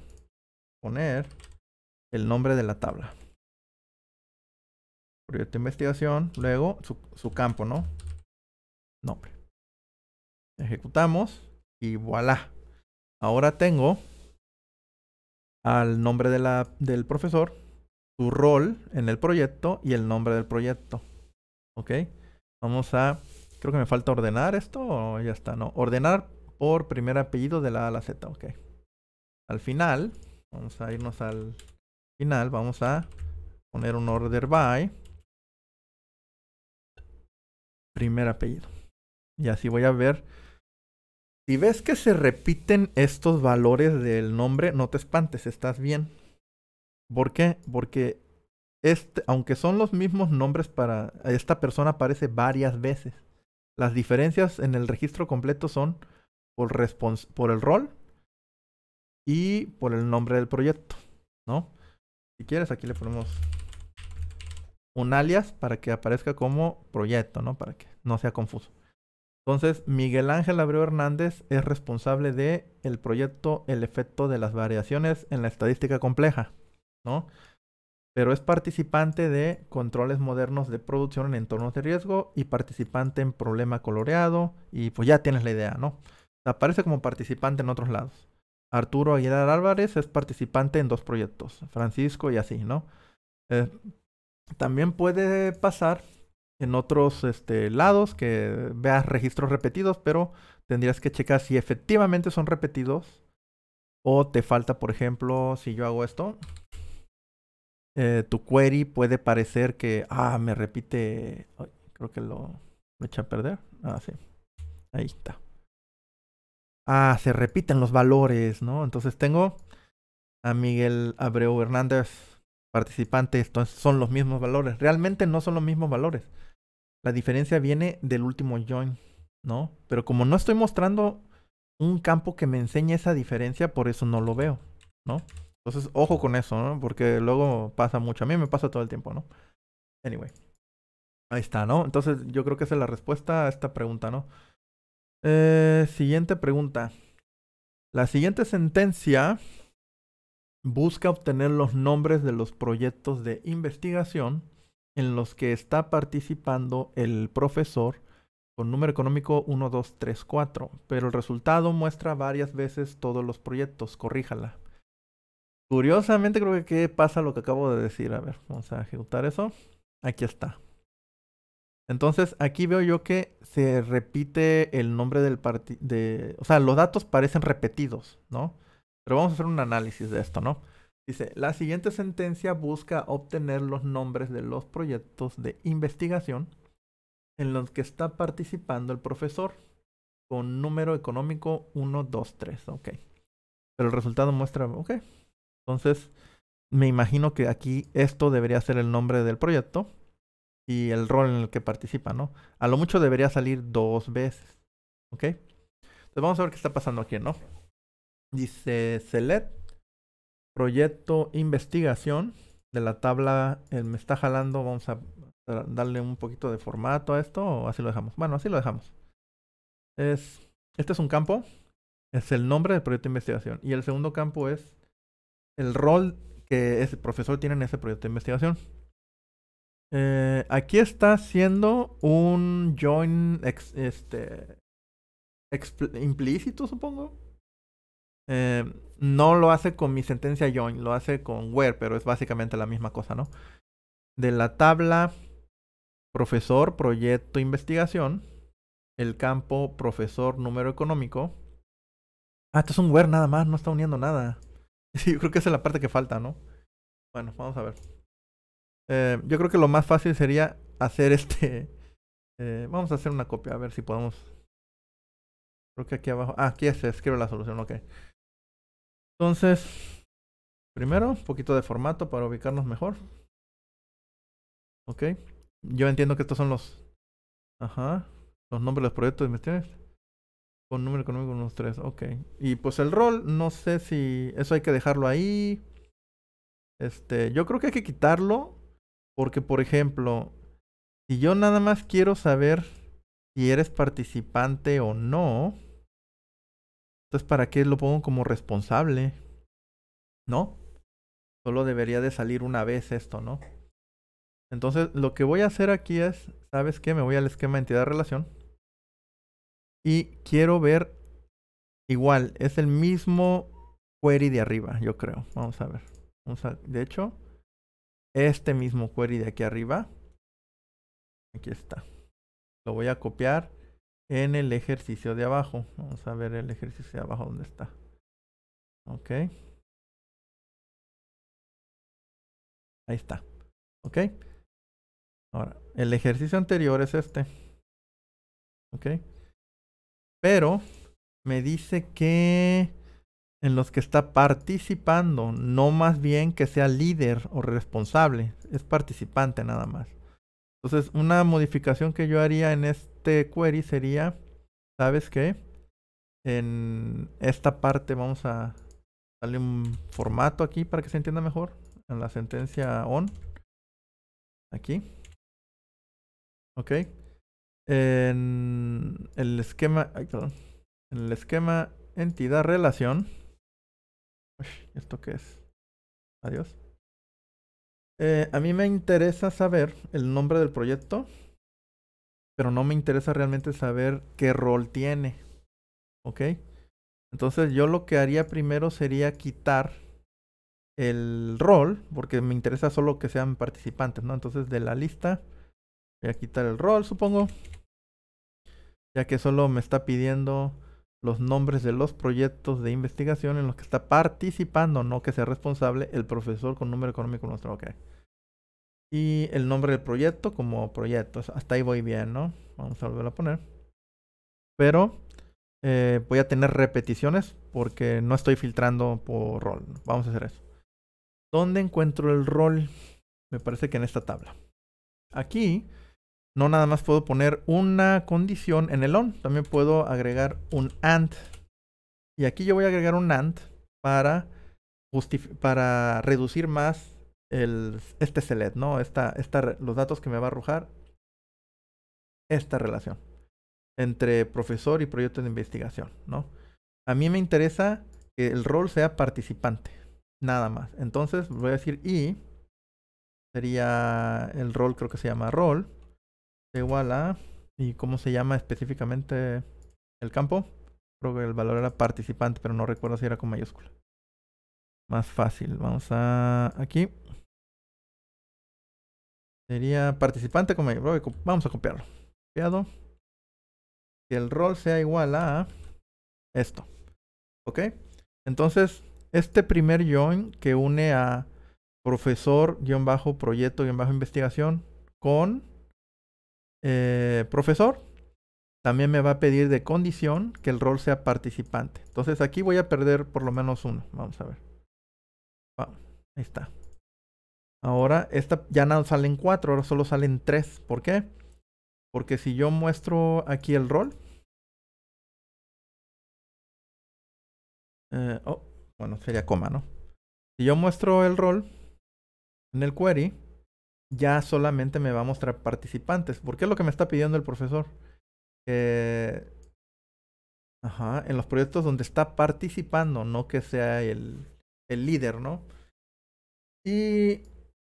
Poner el nombre de la tabla. Proyecto de investigación, luego su, su campo, ¿no? Nombre. Ejecutamos y voilà. Ahora tengo al nombre de la, del profesor, su rol en el proyecto y el nombre del proyecto. ¿Ok? Vamos a... Creo que me falta ordenar esto o ya está, ¿no? Ordenar por primer apellido de la A a la Z, ok. Al final, vamos a irnos al final, vamos a poner un order by primer apellido. Y así voy a ver si ves que se repiten estos valores del nombre, no te espantes, estás bien. ¿Por qué? Porque este, aunque son los mismos nombres para esta persona aparece varias veces. Las diferencias en el registro completo son por, el rol y por el nombre del proyecto, ¿no? Si quieres, aquí le ponemos un alias para que aparezca como proyecto, ¿no? Para que no sea confuso. Entonces, Miguel Ángel Abreu Hernández es responsable de el proyecto El efecto de las variaciones en la estadística compleja, ¿no? Pero es participante de controles modernos de producción en entornos de riesgo y participante en problema coloreado y pues ya tienes la idea, ¿no? Aparece como participante en otros lados. Arturo Aguilar Álvarez es participante en dos proyectos, Francisco y así, ¿no? Eh, también puede pasar en otros este, lados, que veas registros repetidos, pero tendrías que checar si efectivamente son repetidos o te falta, por ejemplo, si yo hago esto, eh, tu query puede parecer que, ah, me repite, creo que lo, lo eché a perder. Ah, sí, ahí está. Ah, se repiten los valores, ¿no? Entonces tengo a Miguel Abreu Hernández participante, entonces son los mismos valores. Realmente no son los mismos valores la diferencia viene del último join, ¿no? Pero como no estoy mostrando un campo que me enseñe esa diferencia, por eso no lo veo, ¿no? Entonces, ojo con eso, ¿no? Porque luego pasa mucho. A mí me pasa todo el tiempo, ¿no? Anyway. Ahí está, ¿no? Entonces, yo creo que esa es la respuesta a esta pregunta, ¿no? Eh, siguiente pregunta. La siguiente sentencia busca obtener los nombres de los proyectos de investigación en los que está participando el profesor con número económico 1, 2, 3, 4, pero el resultado muestra varias veces todos los proyectos, corríjala. Curiosamente creo que qué pasa lo que acabo de decir, a ver, vamos a ejecutar eso. Aquí está. Entonces aquí veo yo que se repite el nombre del partido, de, o sea, los datos parecen repetidos, ¿no? Pero vamos a hacer un análisis de esto, ¿no? Dice, la siguiente sentencia busca obtener los nombres de los proyectos de investigación en los que está participando el profesor con número económico 1, 2, 3. Ok. Pero el resultado muestra, ok. Entonces, me imagino que aquí esto debería ser el nombre del proyecto y el rol en el que participa, ¿no? A lo mucho debería salir dos veces. ¿Ok? Entonces vamos a ver qué está pasando aquí, ¿no? Dice select proyecto investigación de la tabla. Eh, me está jalando, vamos a darle un poquito de formato a esto o así lo dejamos. Bueno, así lo dejamos. Es, este es un campo, es el nombre del proyecto de investigación. Y el segundo campo es el rol que el profesor tiene en ese proyecto de investigación. Eh, aquí está haciendo un join este, implícito, supongo. Eh, no lo hace con mi sentencia join, lo hace con where, pero es básicamente la misma cosa, ¿no? De la tabla profesor, proyecto, investigación, el campo profesor, número económico. Ah, esto es un where nada más, no está uniendo nada. <laughs> yo creo que esa es la parte que falta, ¿no? Bueno, vamos a ver. Eh, yo creo que lo más fácil sería hacer este... <laughs> Eh, vamos a hacer una copia, a ver si podemos... Creo que aquí abajo... Ah, aquí se escribe la solución, ok. Entonces, primero, un poquito de formato para ubicarnos mejor. Ok. Yo entiendo que estos son los. Ajá. Los nombres de los proyectos de investigación. Con número económico, unos tres. Ok. Y pues el rol, no sé si. Eso hay que dejarlo ahí. Este. Yo creo que hay que quitarlo. Porque, por ejemplo, si yo nada más quiero saber si eres participante o no. Entonces, ¿para qué lo pongo como responsable? ¿No? Solo debería de salir una vez esto, ¿no? Entonces, lo que voy a hacer aquí es, ¿sabes qué? Me voy al esquema entidad-relación. Y quiero ver igual, es el mismo query de arriba, yo creo. Vamos a ver. de hecho, este mismo query de aquí arriba. Aquí está. Lo voy a copiar en el ejercicio de abajo. Vamos a ver el ejercicio de abajo dónde está. Ok. Ahí está. Ok. Ahora, el ejercicio anterior es este. Ok. Pero me dice que en los que está participando, no más bien que sea líder o responsable, es participante nada más. Entonces, una modificación que yo haría en este este query sería, ¿sabes que En esta parte vamos a darle un formato aquí para que se entienda mejor. En la sentencia on. Aquí. Ok. En el esquema, En el esquema entidad relación. ¿Esto que es? Adiós. Eh, a mí me interesa saber el nombre del proyecto pero no me interesa realmente saber qué rol tiene. ¿Ok? Entonces yo lo que haría primero sería quitar el rol, porque me interesa solo que sean participantes, ¿no? Entonces de la lista voy a quitar el rol, supongo, ya que solo me está pidiendo los nombres de los proyectos de investigación en los que está participando, no que sea responsable el profesor con número económico nuestro. ok y el nombre del proyecto como proyecto. Hasta ahí voy bien, ¿no? Vamos a volver a poner. Pero eh, voy a tener repeticiones porque no estoy filtrando por rol. Vamos a hacer eso. ¿Dónde encuentro el rol? Me parece que en esta tabla. Aquí no nada más puedo poner una condición en el on, también puedo agregar un AND. Y aquí yo voy a agregar un AND para, para reducir más este select, ¿no? Esta, los datos que me va a arrojar esta relación entre profesor y proyecto de investigación, ¿no? A mí me interesa que el rol sea participante, nada más. Entonces voy a decir y sería el rol, creo que se llama rol, igual a, y cómo se llama específicamente el campo. Creo que el valor era participante, pero no recuerdo si era con mayúscula más fácil. Vamos a aquí. Sería participante como vamos a copiarlo. Copiado. Que el rol sea igual a esto. ¿Ok? Entonces, este primer join que une a profesor-proyecto-investigación con eh, profesor, también me va a pedir de condición que el rol sea participante. Entonces aquí voy a perder por lo menos uno. Vamos a ver ahí está. Ahora, esta ya no salen cuatro, ahora solo salen tres. ¿Por qué? Porque si yo muestro aquí el rol. Eh, oh, bueno, sería coma, ¿no? Si yo muestro el rol en el query, ya solamente me va a mostrar participantes. ¿Por qué es lo que me está pidiendo el profesor. ajá, en los proyectos donde está participando, no que sea el el líder, ¿no? Y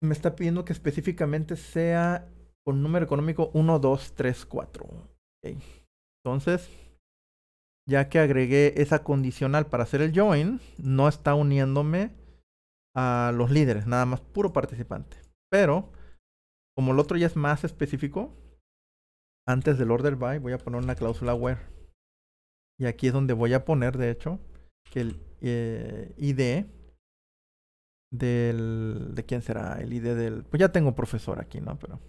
me está pidiendo que específicamente sea con número económico 1, 2, 3, 4. Entonces, ya que agregué esa condicional para hacer el join, no está uniéndome a los líderes, nada más puro participante. Pero, como el otro ya es más específico, antes del order by voy a poner una cláusula where. Y aquí es donde voy a poner, de hecho, que el eh, ID e del... ¿De quién será? El ID del... Pues ya tengo profesor aquí, ¿no? Pero...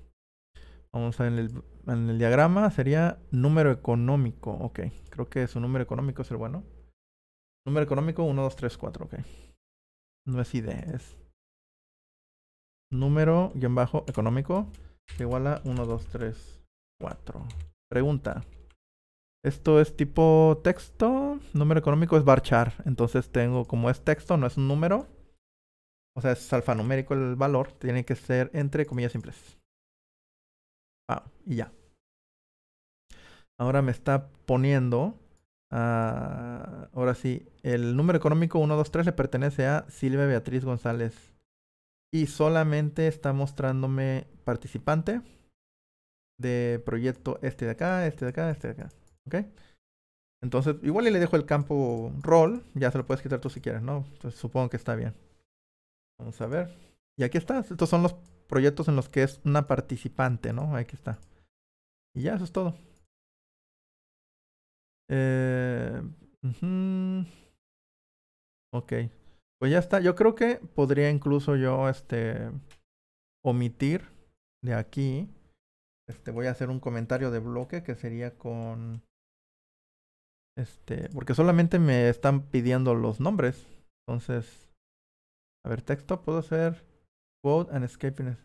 Vamos a ver en el, en el diagrama. Sería número económico. Ok. Creo que su número económico es el bueno. Número económico 1, 2, 3, 4. Ok. No es ID. Es número guión bajo económico igual a 1, 2, 3, 4. Pregunta. Esto es tipo texto. Número económico es barchar. Entonces tengo, como es texto, no es un número o sea, es alfanumérico el valor, tiene que ser entre comillas simples. y ya. Ahora me está poniendo, ah, ahora sí, el número económico 123 le pertenece a Silvia Beatriz González. Y solamente está mostrándome participante de proyecto este de acá, este de acá, este de acá. ¿Ok? Entonces, igual le dejo el campo rol, ya se lo puedes quitar tú si quieres, ¿no? supongo que está bien. Vamos a ver. Y aquí está. Estos son los proyectos en los que es una participante, ¿no? Aquí está. Y ya, eso es todo. Eh, Ok. Pues ya está. Yo creo que podría incluso yo este omitir de aquí. Este voy a hacer un comentario de bloque que sería con. Este. Porque solamente me están pidiendo los nombres. Entonces. A ver, texto puedo hacer quote and escapiness.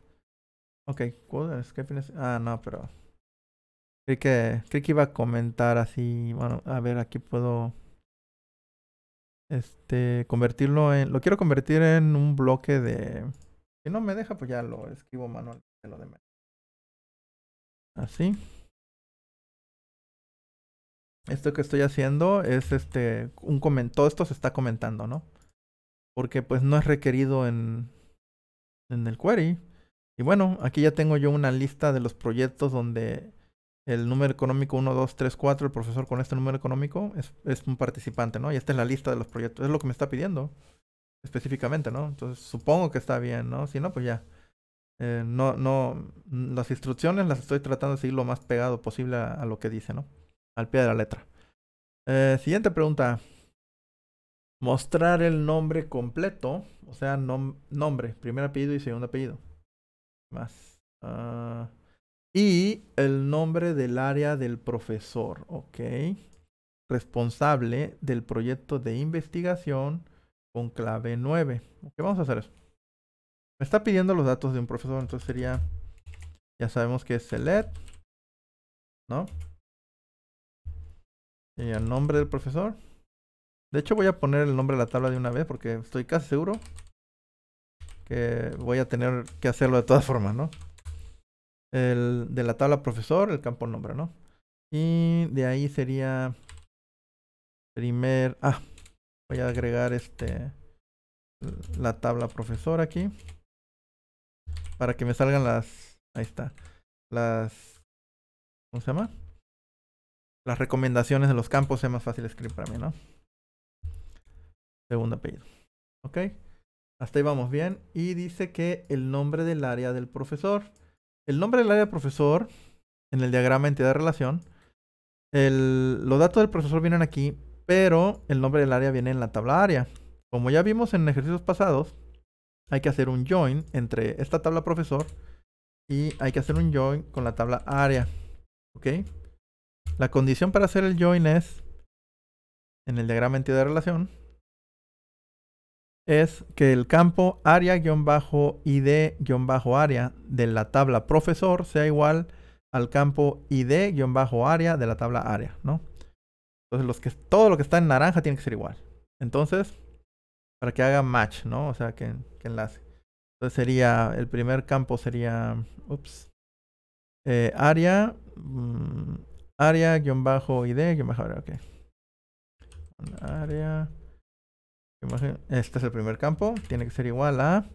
Ok, quote and escapiness. Ah, no, pero. Creí que, creí que iba a comentar así. Bueno, a ver, aquí puedo. Este, convertirlo en. Lo quiero convertir en un bloque de. Si no me deja, pues ya lo escribo manualmente lo demás. Así. Esto que estoy haciendo es este. Un comentario. Todo esto se está comentando, ¿no? porque pues no es requerido en, en el query. Y bueno, aquí ya tengo yo una lista de los proyectos donde el número económico 1, 2, 3, 4, el profesor con este número económico es, es un participante, ¿no? Y esta es la lista de los proyectos, es lo que me está pidiendo específicamente, ¿no? Entonces supongo que está bien, ¿no? Si no, pues ya. Eh, no, no, mm, las instrucciones las estoy tratando de seguir lo más pegado posible a, lo que dice, ¿no? Al pie de la letra. Eh, siguiente pregunta. Mostrar el nombre completo, o sea, nombre, primer apellido y segundo apellido. Más. Ah, y el nombre del área del profesor, ok. Responsable del proyecto de investigación con clave 9. Ok, vamos a hacer eso. Me está pidiendo los datos de un profesor, entonces sería, ya sabemos que es select, ¿no? Y el nombre del profesor. De hecho voy a poner el nombre de la tabla de una vez porque estoy casi seguro que voy a tener que hacerlo de todas formas, ¿no? El de la tabla profesor, el campo nombre, ¿no? Y de ahí sería primer... Ah, voy a agregar este la tabla profesor aquí para que me salgan las ahí está las ¿cómo se llama? las recomendaciones de los campos sea más fácil escribir para mí ¿no? segundo apellido. ¿Ok? Hasta ahí vamos bien. Y dice que el nombre del área del profesor. El nombre del área profesor en el diagrama entidad relación. los datos del profesor vienen aquí, pero el nombre del área viene en la tabla área. Como ya vimos en ejercicios pasados, hay que hacer un join entre esta tabla profesor y hay que hacer un join con la tabla área. ¿Ok? La condición para hacer el join es en el diagrama entidad de relación es que el campo área-id-área de la tabla profesor sea igual al campo id-área de la tabla área, ¿no? Entonces los que, todo lo que está en naranja tiene que ser igual. Entonces, para que haga match, ¿no? O sea, que, que enlace. Entonces sería, el primer campo sería, ups, eh, área, mm, área-id, area ok. Área este es el primer campo. Tiene que ser igual a...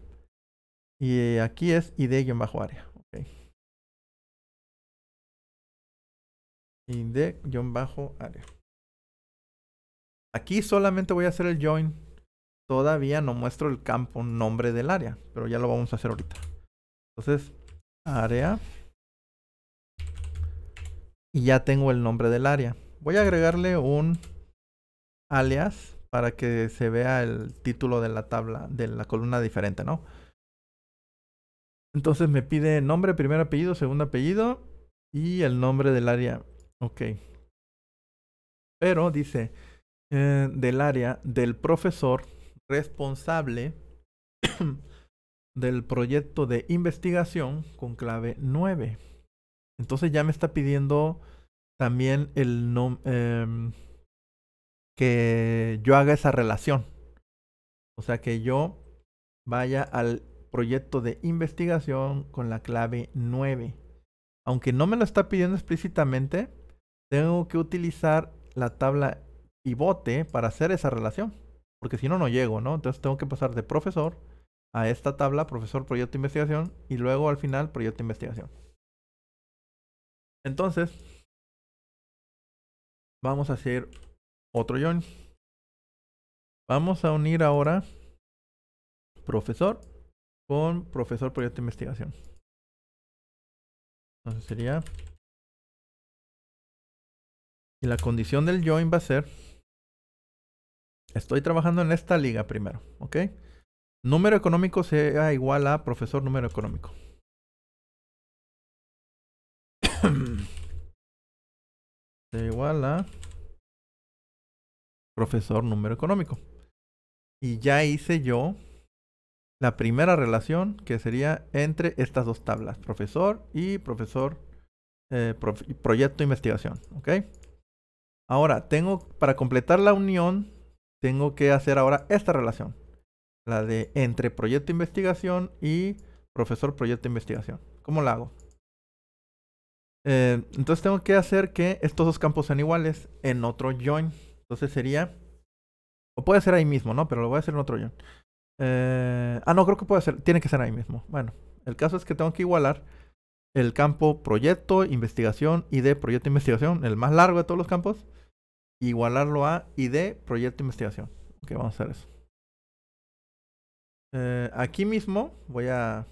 Y aquí es id-área. Okay. id-área. Aquí solamente voy a hacer el join. Todavía no muestro el campo nombre del área, pero ya lo vamos a hacer ahorita. Entonces, área. Y ya tengo el nombre del área. Voy a agregarle un alias para que se vea el título de la tabla, de la columna diferente, ¿no? Entonces me pide nombre, primer apellido, segundo apellido y el nombre del área. Ok. Pero dice, eh, del área del profesor responsable <coughs> del proyecto de investigación con clave 9. Entonces ya me está pidiendo también el nombre... Em, que yo haga esa relación. O sea, que yo vaya al proyecto de investigación con la clave 9. Aunque no me lo está pidiendo explícitamente, tengo que utilizar la tabla pivote para hacer esa relación. Porque si no, no llego, ¿no? Entonces tengo que pasar de profesor a esta tabla, profesor, proyecto de investigación, y luego al final, proyecto de investigación. Entonces, vamos a hacer otro join. Vamos a unir ahora profesor con profesor proyecto de investigación. Entonces sería... Y la condición del join va a ser... Estoy trabajando en esta liga primero, ¿ok? Número económico sea igual a profesor número económico. <coughs> sea igual a profesor número económico. Y ya hice yo la primera relación que sería entre estas dos tablas, profesor y profesor eh, proyecto investigación, ¿ok? Ahora, tengo, para completar la unión, tengo que hacer ahora esta relación, la de entre proyecto investigación y profesor proyecto investigación. ¿Cómo la hago? Eh, entonces tengo que hacer que estos dos campos sean iguales en otro join. Entonces sería. O puede ser ahí mismo, ¿no? Pero lo voy a hacer en otro join. Eh, ah, no, creo que puede ser. Tiene que ser ahí mismo. Bueno, el caso es que tengo que igualar el campo proyecto, investigación, ID, proyecto, investigación, el más largo de todos los campos, igualarlo a ID, proyecto, investigación. Ok, vamos a hacer eso. Eh, aquí mismo voy a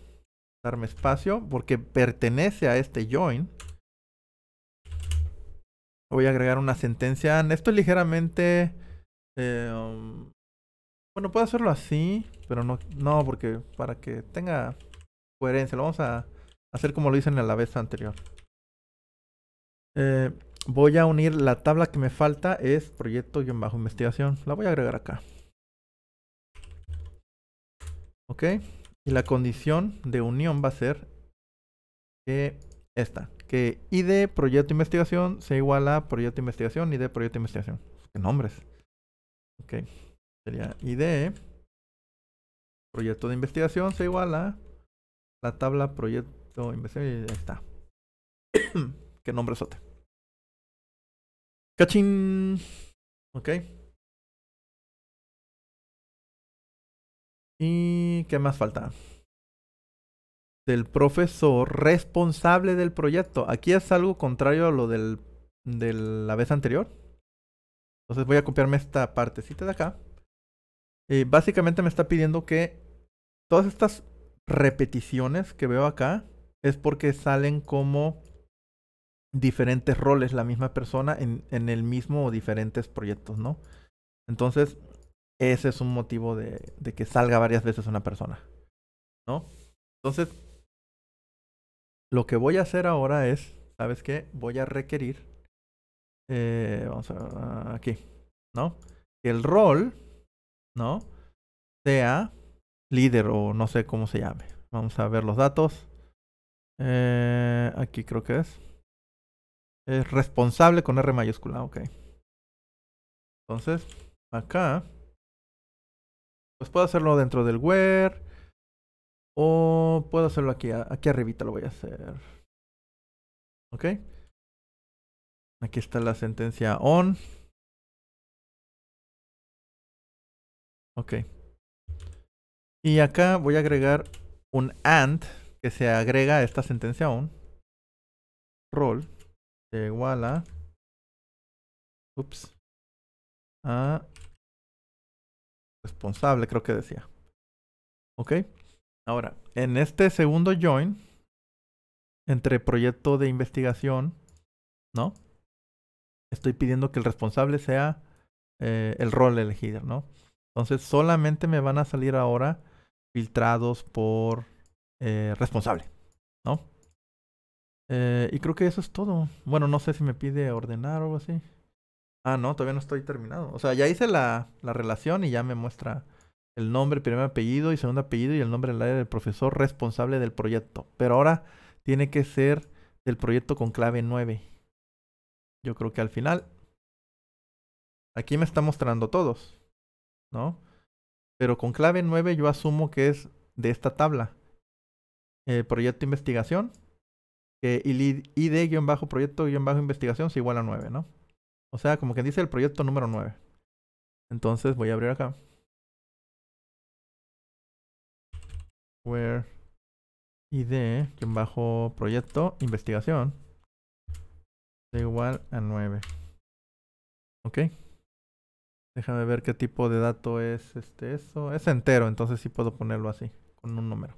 darme espacio porque pertenece a este join voy a agregar una sentencia. Ah, esto es ligeramente... Eh, um, bueno, puedo hacerlo así, pero no, no, porque para que tenga coherencia, lo vamos a hacer como lo hice en la vez anterior. Eh, voy a unir la tabla que me falta, es proyecto-investigación. La voy a agregar acá. Ok, y la condición de unión va a ser que eh, esta que ID proyecto investigación se iguala a proyecto de investigación, ID proyecto de investigación. ¿Qué nombres? Ok. Sería ID proyecto de investigación se iguala a la tabla proyecto investigación y ahí está. <coughs> ¿Qué nombre sote? Cachín. Ok. ¿Y qué más falta? del profesor responsable del proyecto. Aquí es algo contrario a lo de la vez anterior. Entonces voy a copiarme esta partecita de acá. Eh, básicamente me está pidiendo que todas estas repeticiones que veo acá es porque salen como diferentes roles, la misma persona en, el mismo o diferentes proyectos, ¿no? Entonces, ese es un motivo de, de que salga varias veces una persona, ¿no? Entonces, lo que voy a hacer ahora es, ¿sabes qué? Voy a requerir, eh, vamos a, ver, aquí, ¿no? Que el rol, ¿no? Sea líder o no sé cómo se llame. Vamos a ver los datos. Eh, aquí creo que es. Es responsable con R mayúscula, ok. Entonces, acá, pues puedo hacerlo dentro del where o puedo hacerlo aquí, aquí arribita lo voy a hacer. ¿Ok? Aquí está la sentencia on. Ok. Y acá voy a agregar un AND que se agrega a esta sentencia on. Roll igual a. Ups. A responsable, creo que decía. ¿Ok? Ahora, en este segundo join, entre proyecto de investigación, ¿no? Estoy pidiendo que el responsable sea eh, el rol elegido, ¿no? Entonces solamente me van a salir ahora filtrados por eh, responsable, ¿no? Eh, y creo que eso es todo. Bueno, no sé si me pide ordenar o algo así. Ah, no, todavía no estoy terminado. O sea, ya hice la, la relación y ya me muestra el nombre, primer apellido y segundo apellido y el nombre del área del profesor responsable del proyecto. Pero ahora tiene que ser del proyecto con clave 9. Yo creo que al final. Aquí me está mostrando todos, ¿no? Pero con clave 9 yo asumo que es de esta tabla. Eh, proyecto de investigación, que id-proyecto-investigación se igual a 9, ¿no? O sea, como que dice el proyecto número 9. Entonces voy a abrir acá. where id que bajo proyecto investigación da igual a 9 ok déjame ver qué tipo de dato es este eso es entero entonces sí puedo ponerlo así con un número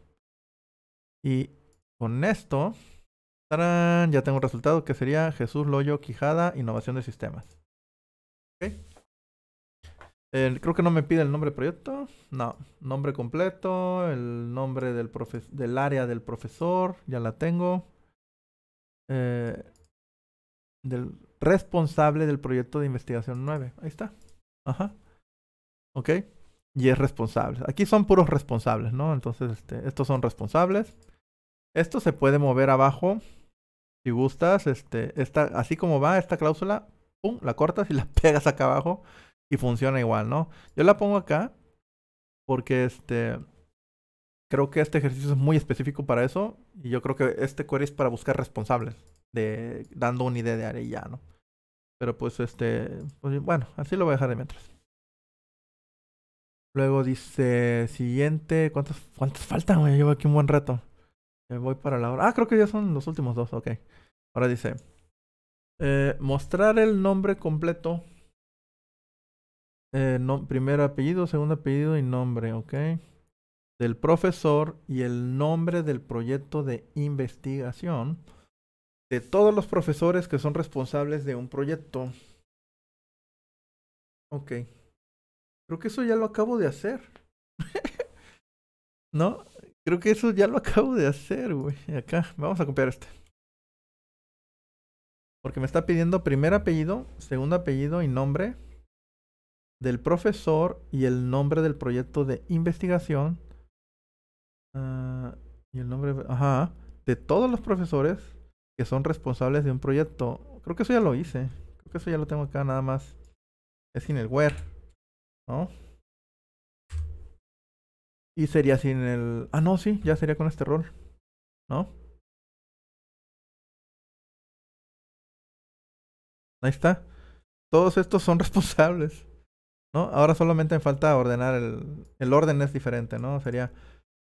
y con esto ya tengo un resultado que sería Jesús Loyo Quijada innovación de sistemas ok creo que no me pide el nombre de proyecto. No. Nombre completo. El nombre del, del área del profesor. Ya la tengo. Eh, del responsable del proyecto de investigación 9. Ahí está. Ajá. Ok. Y es responsable. Aquí son puros responsables, ¿no? Entonces, este, estos son responsables. Esto se puede mover abajo. Si gustas, este, esta, así como va esta cláusula, pum, la cortas y <laughs> la pegas acá abajo y funciona igual, ¿no? Yo la pongo acá porque este creo que este ejercicio es muy específico para eso y yo creo que este query es para buscar responsables de dando una idea de área ya, ¿no? Pero pues este, pues, bueno, así lo voy a dejar de mientras. Luego dice siguiente, ¿cuántas cuántas faltan? Yo Llevo aquí un buen reto. Me voy para la hora. Ah, creo que ya son los últimos dos, ok. Ahora dice eh, mostrar el nombre completo eh, primer apellido, segundo apellido y nombre, ¿ok? Del profesor y el nombre del proyecto de investigación de todos los profesores que son responsables de un proyecto. Ok. Creo que eso ya lo acabo de hacer. <laughs> ¿No? Creo que eso ya lo acabo de hacer, güey. Acá, vamos a copiar este. Porque me está pidiendo primer apellido, segundo apellido y nombre del profesor y el nombre del proyecto de investigación. Ah, y el nombre, ajá, de todos los profesores que son responsables de un proyecto. Creo que eso ya lo hice. Creo que eso ya lo tengo acá nada más. Es sin el where, ¿no? Y sería sin el... Ah, no, sí, ya sería con este rol, ¿no? Ahí está. Todos estos son <laughs> responsables. Ahora solamente me falta ordenar el, el orden es diferente, ¿no? Sería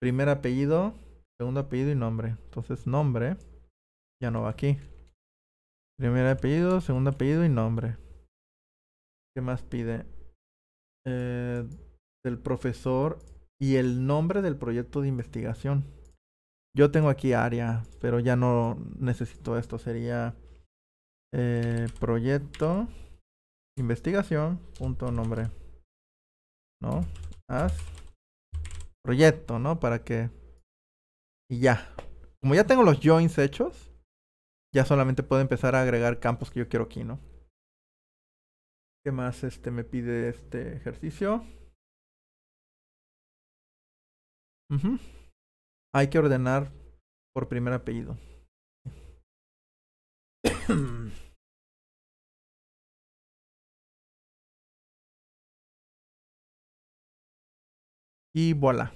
primer apellido, segundo apellido y nombre. Entonces nombre ya no va aquí. Primer apellido, segundo apellido y nombre. ¿Qué más pide? Eh, del profesor y el nombre del proyecto de investigación. Yo tengo aquí área, pero ya no necesito esto. Sería eh, proyecto investigación nombre. ¿no? Haz proyecto, ¿no? Para que... Y ya. Como ya tengo los joins hechos, ya solamente puedo empezar a agregar campos que yo quiero aquí, ¿no? ¿Qué más este, me pide este ejercicio? Hay que ordenar por primer apellido. <coughs> <coughs> Y voilà.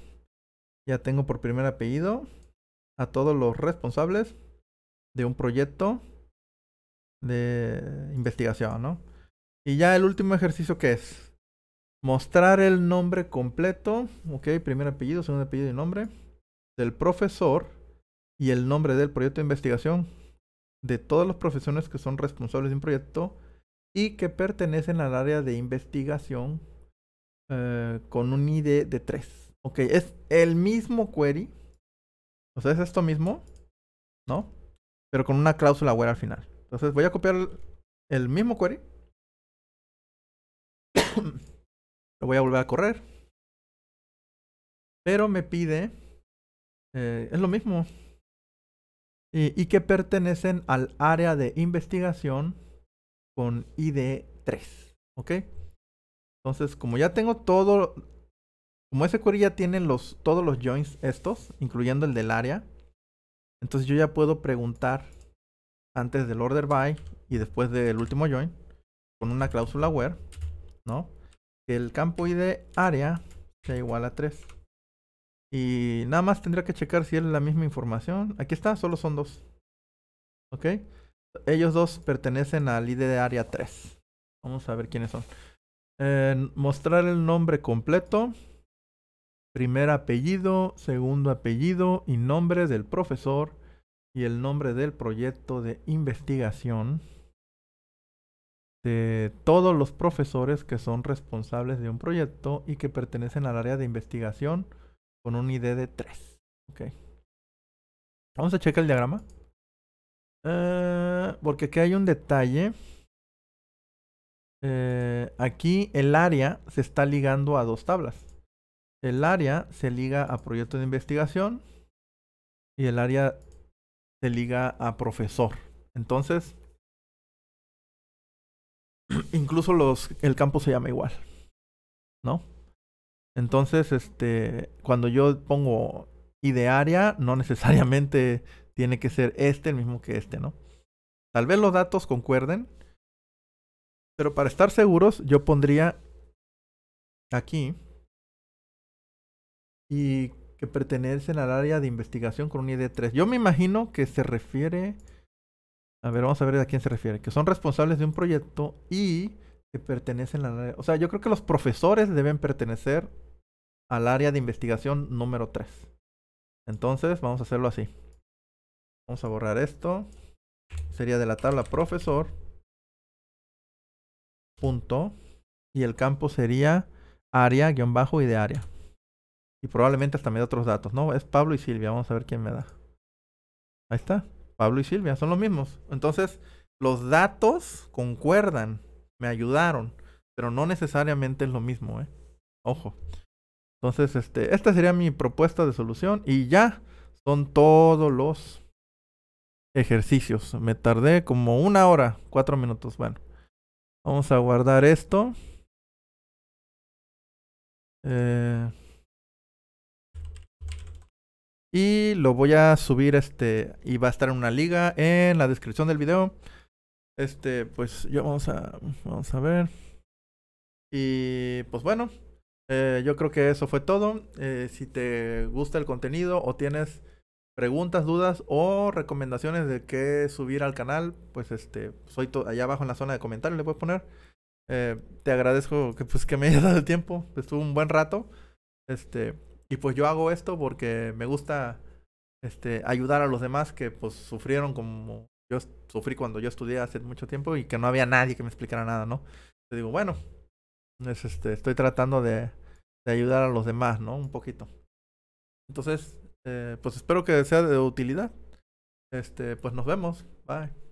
Ya tengo por primer apellido a todos los responsables de un proyecto de investigación, ¿no? Y ya el último ejercicio que es mostrar el nombre completo, ok, primer apellido, segundo apellido y nombre del profesor y el nombre del proyecto de investigación de todas las profesiones que son responsables de un proyecto y que pertenecen al área de investigación eh, con un ID de 3. Ok, es el mismo query. O sea, es esto mismo, ¿no? Pero con una cláusula where al final. Entonces voy a copiar el, mismo query. <coughs> Lo voy a volver a correr. Pero me pide... Eh, es lo mismo. Y, y que pertenecen al área de investigación con ID 3. ¿Ok? Entonces, como ya tengo todo, como ese query ya tiene los, todos los joins estos, incluyendo el del área, entonces yo ya puedo preguntar antes del order by y después del último join con una cláusula where, ¿no? Que el campo id área sea igual a 3. Y nada más tendría que checar si es la misma información. Aquí está, solo son dos. ¿Ok? Ellos dos pertenecen al ID de área 3. Vamos a ver quiénes son mostrar el nombre completo, primer apellido, segundo apellido y nombre del profesor y el nombre del proyecto de investigación de todos los profesores que son responsables de un proyecto y que pertenecen al área de investigación con un ID de 3. Vamos a checar el diagrama. Eh, porque aquí hay un detalle eh, aquí el área se está ligando a dos tablas. El área se liga a proyecto de investigación y el área se liga a profesor. Entonces, <clears throat> incluso los, el campo se llama igual, ¿no? Entonces, este, cuando yo pongo área, no necesariamente tiene que ser este el mismo que este, ¿no? Tal vez los datos concuerden, pero para estar seguros, yo pondría aquí y que pertenecen al área de investigación con un ID3. Yo me imagino que se refiere... A ver, vamos a ver a quién se refiere. Que son responsables de un proyecto y que pertenecen al área... O sea, yo creo que los profesores deben pertenecer al área de investigación número 3. Entonces, vamos a hacerlo así. Vamos a borrar esto. Sería de la tabla profesor punto y el campo sería área, guión bajo, y de área. Y probablemente hasta me da otros datos, ¿no? Es Pablo y Silvia, vamos a ver quién me da. Ahí está, Pablo y Silvia, son los mismos. Entonces, los datos concuerdan, me ayudaron, pero no necesariamente es lo mismo, ¿eh? Ojo. Entonces, este, esta sería mi propuesta de solución y ya son todos los ejercicios. Me tardé como una hora, cuatro minutos, bueno. Vamos a guardar esto. Eh, y lo voy a subir este. Y va a estar en una liga en la descripción del video. Este, pues yo vamos a. Vamos a ver. Y pues bueno. Eh, yo creo que eso fue todo. Eh, si te gusta el contenido o tienes preguntas, dudas o recomendaciones de qué subir al canal, pues este, soy allá abajo en la zona de comentarios, le a poner. Eh, te agradezco que, pues, que me hayas <laughs> dado el tiempo, estuvo un buen rato. Este, y pues yo hago esto porque me gusta este, ayudar a los demás que pues sufrieron como yo sufrí cuando yo estudié hace mucho tiempo y que no había nadie que me explicara nada, ¿no? Te digo, bueno, es, este, estoy tratando de, de ayudar a los demás, ¿no? Un poquito. Entonces, eh, pues espero que sea de utilidad. Este, pues nos vemos. Bye.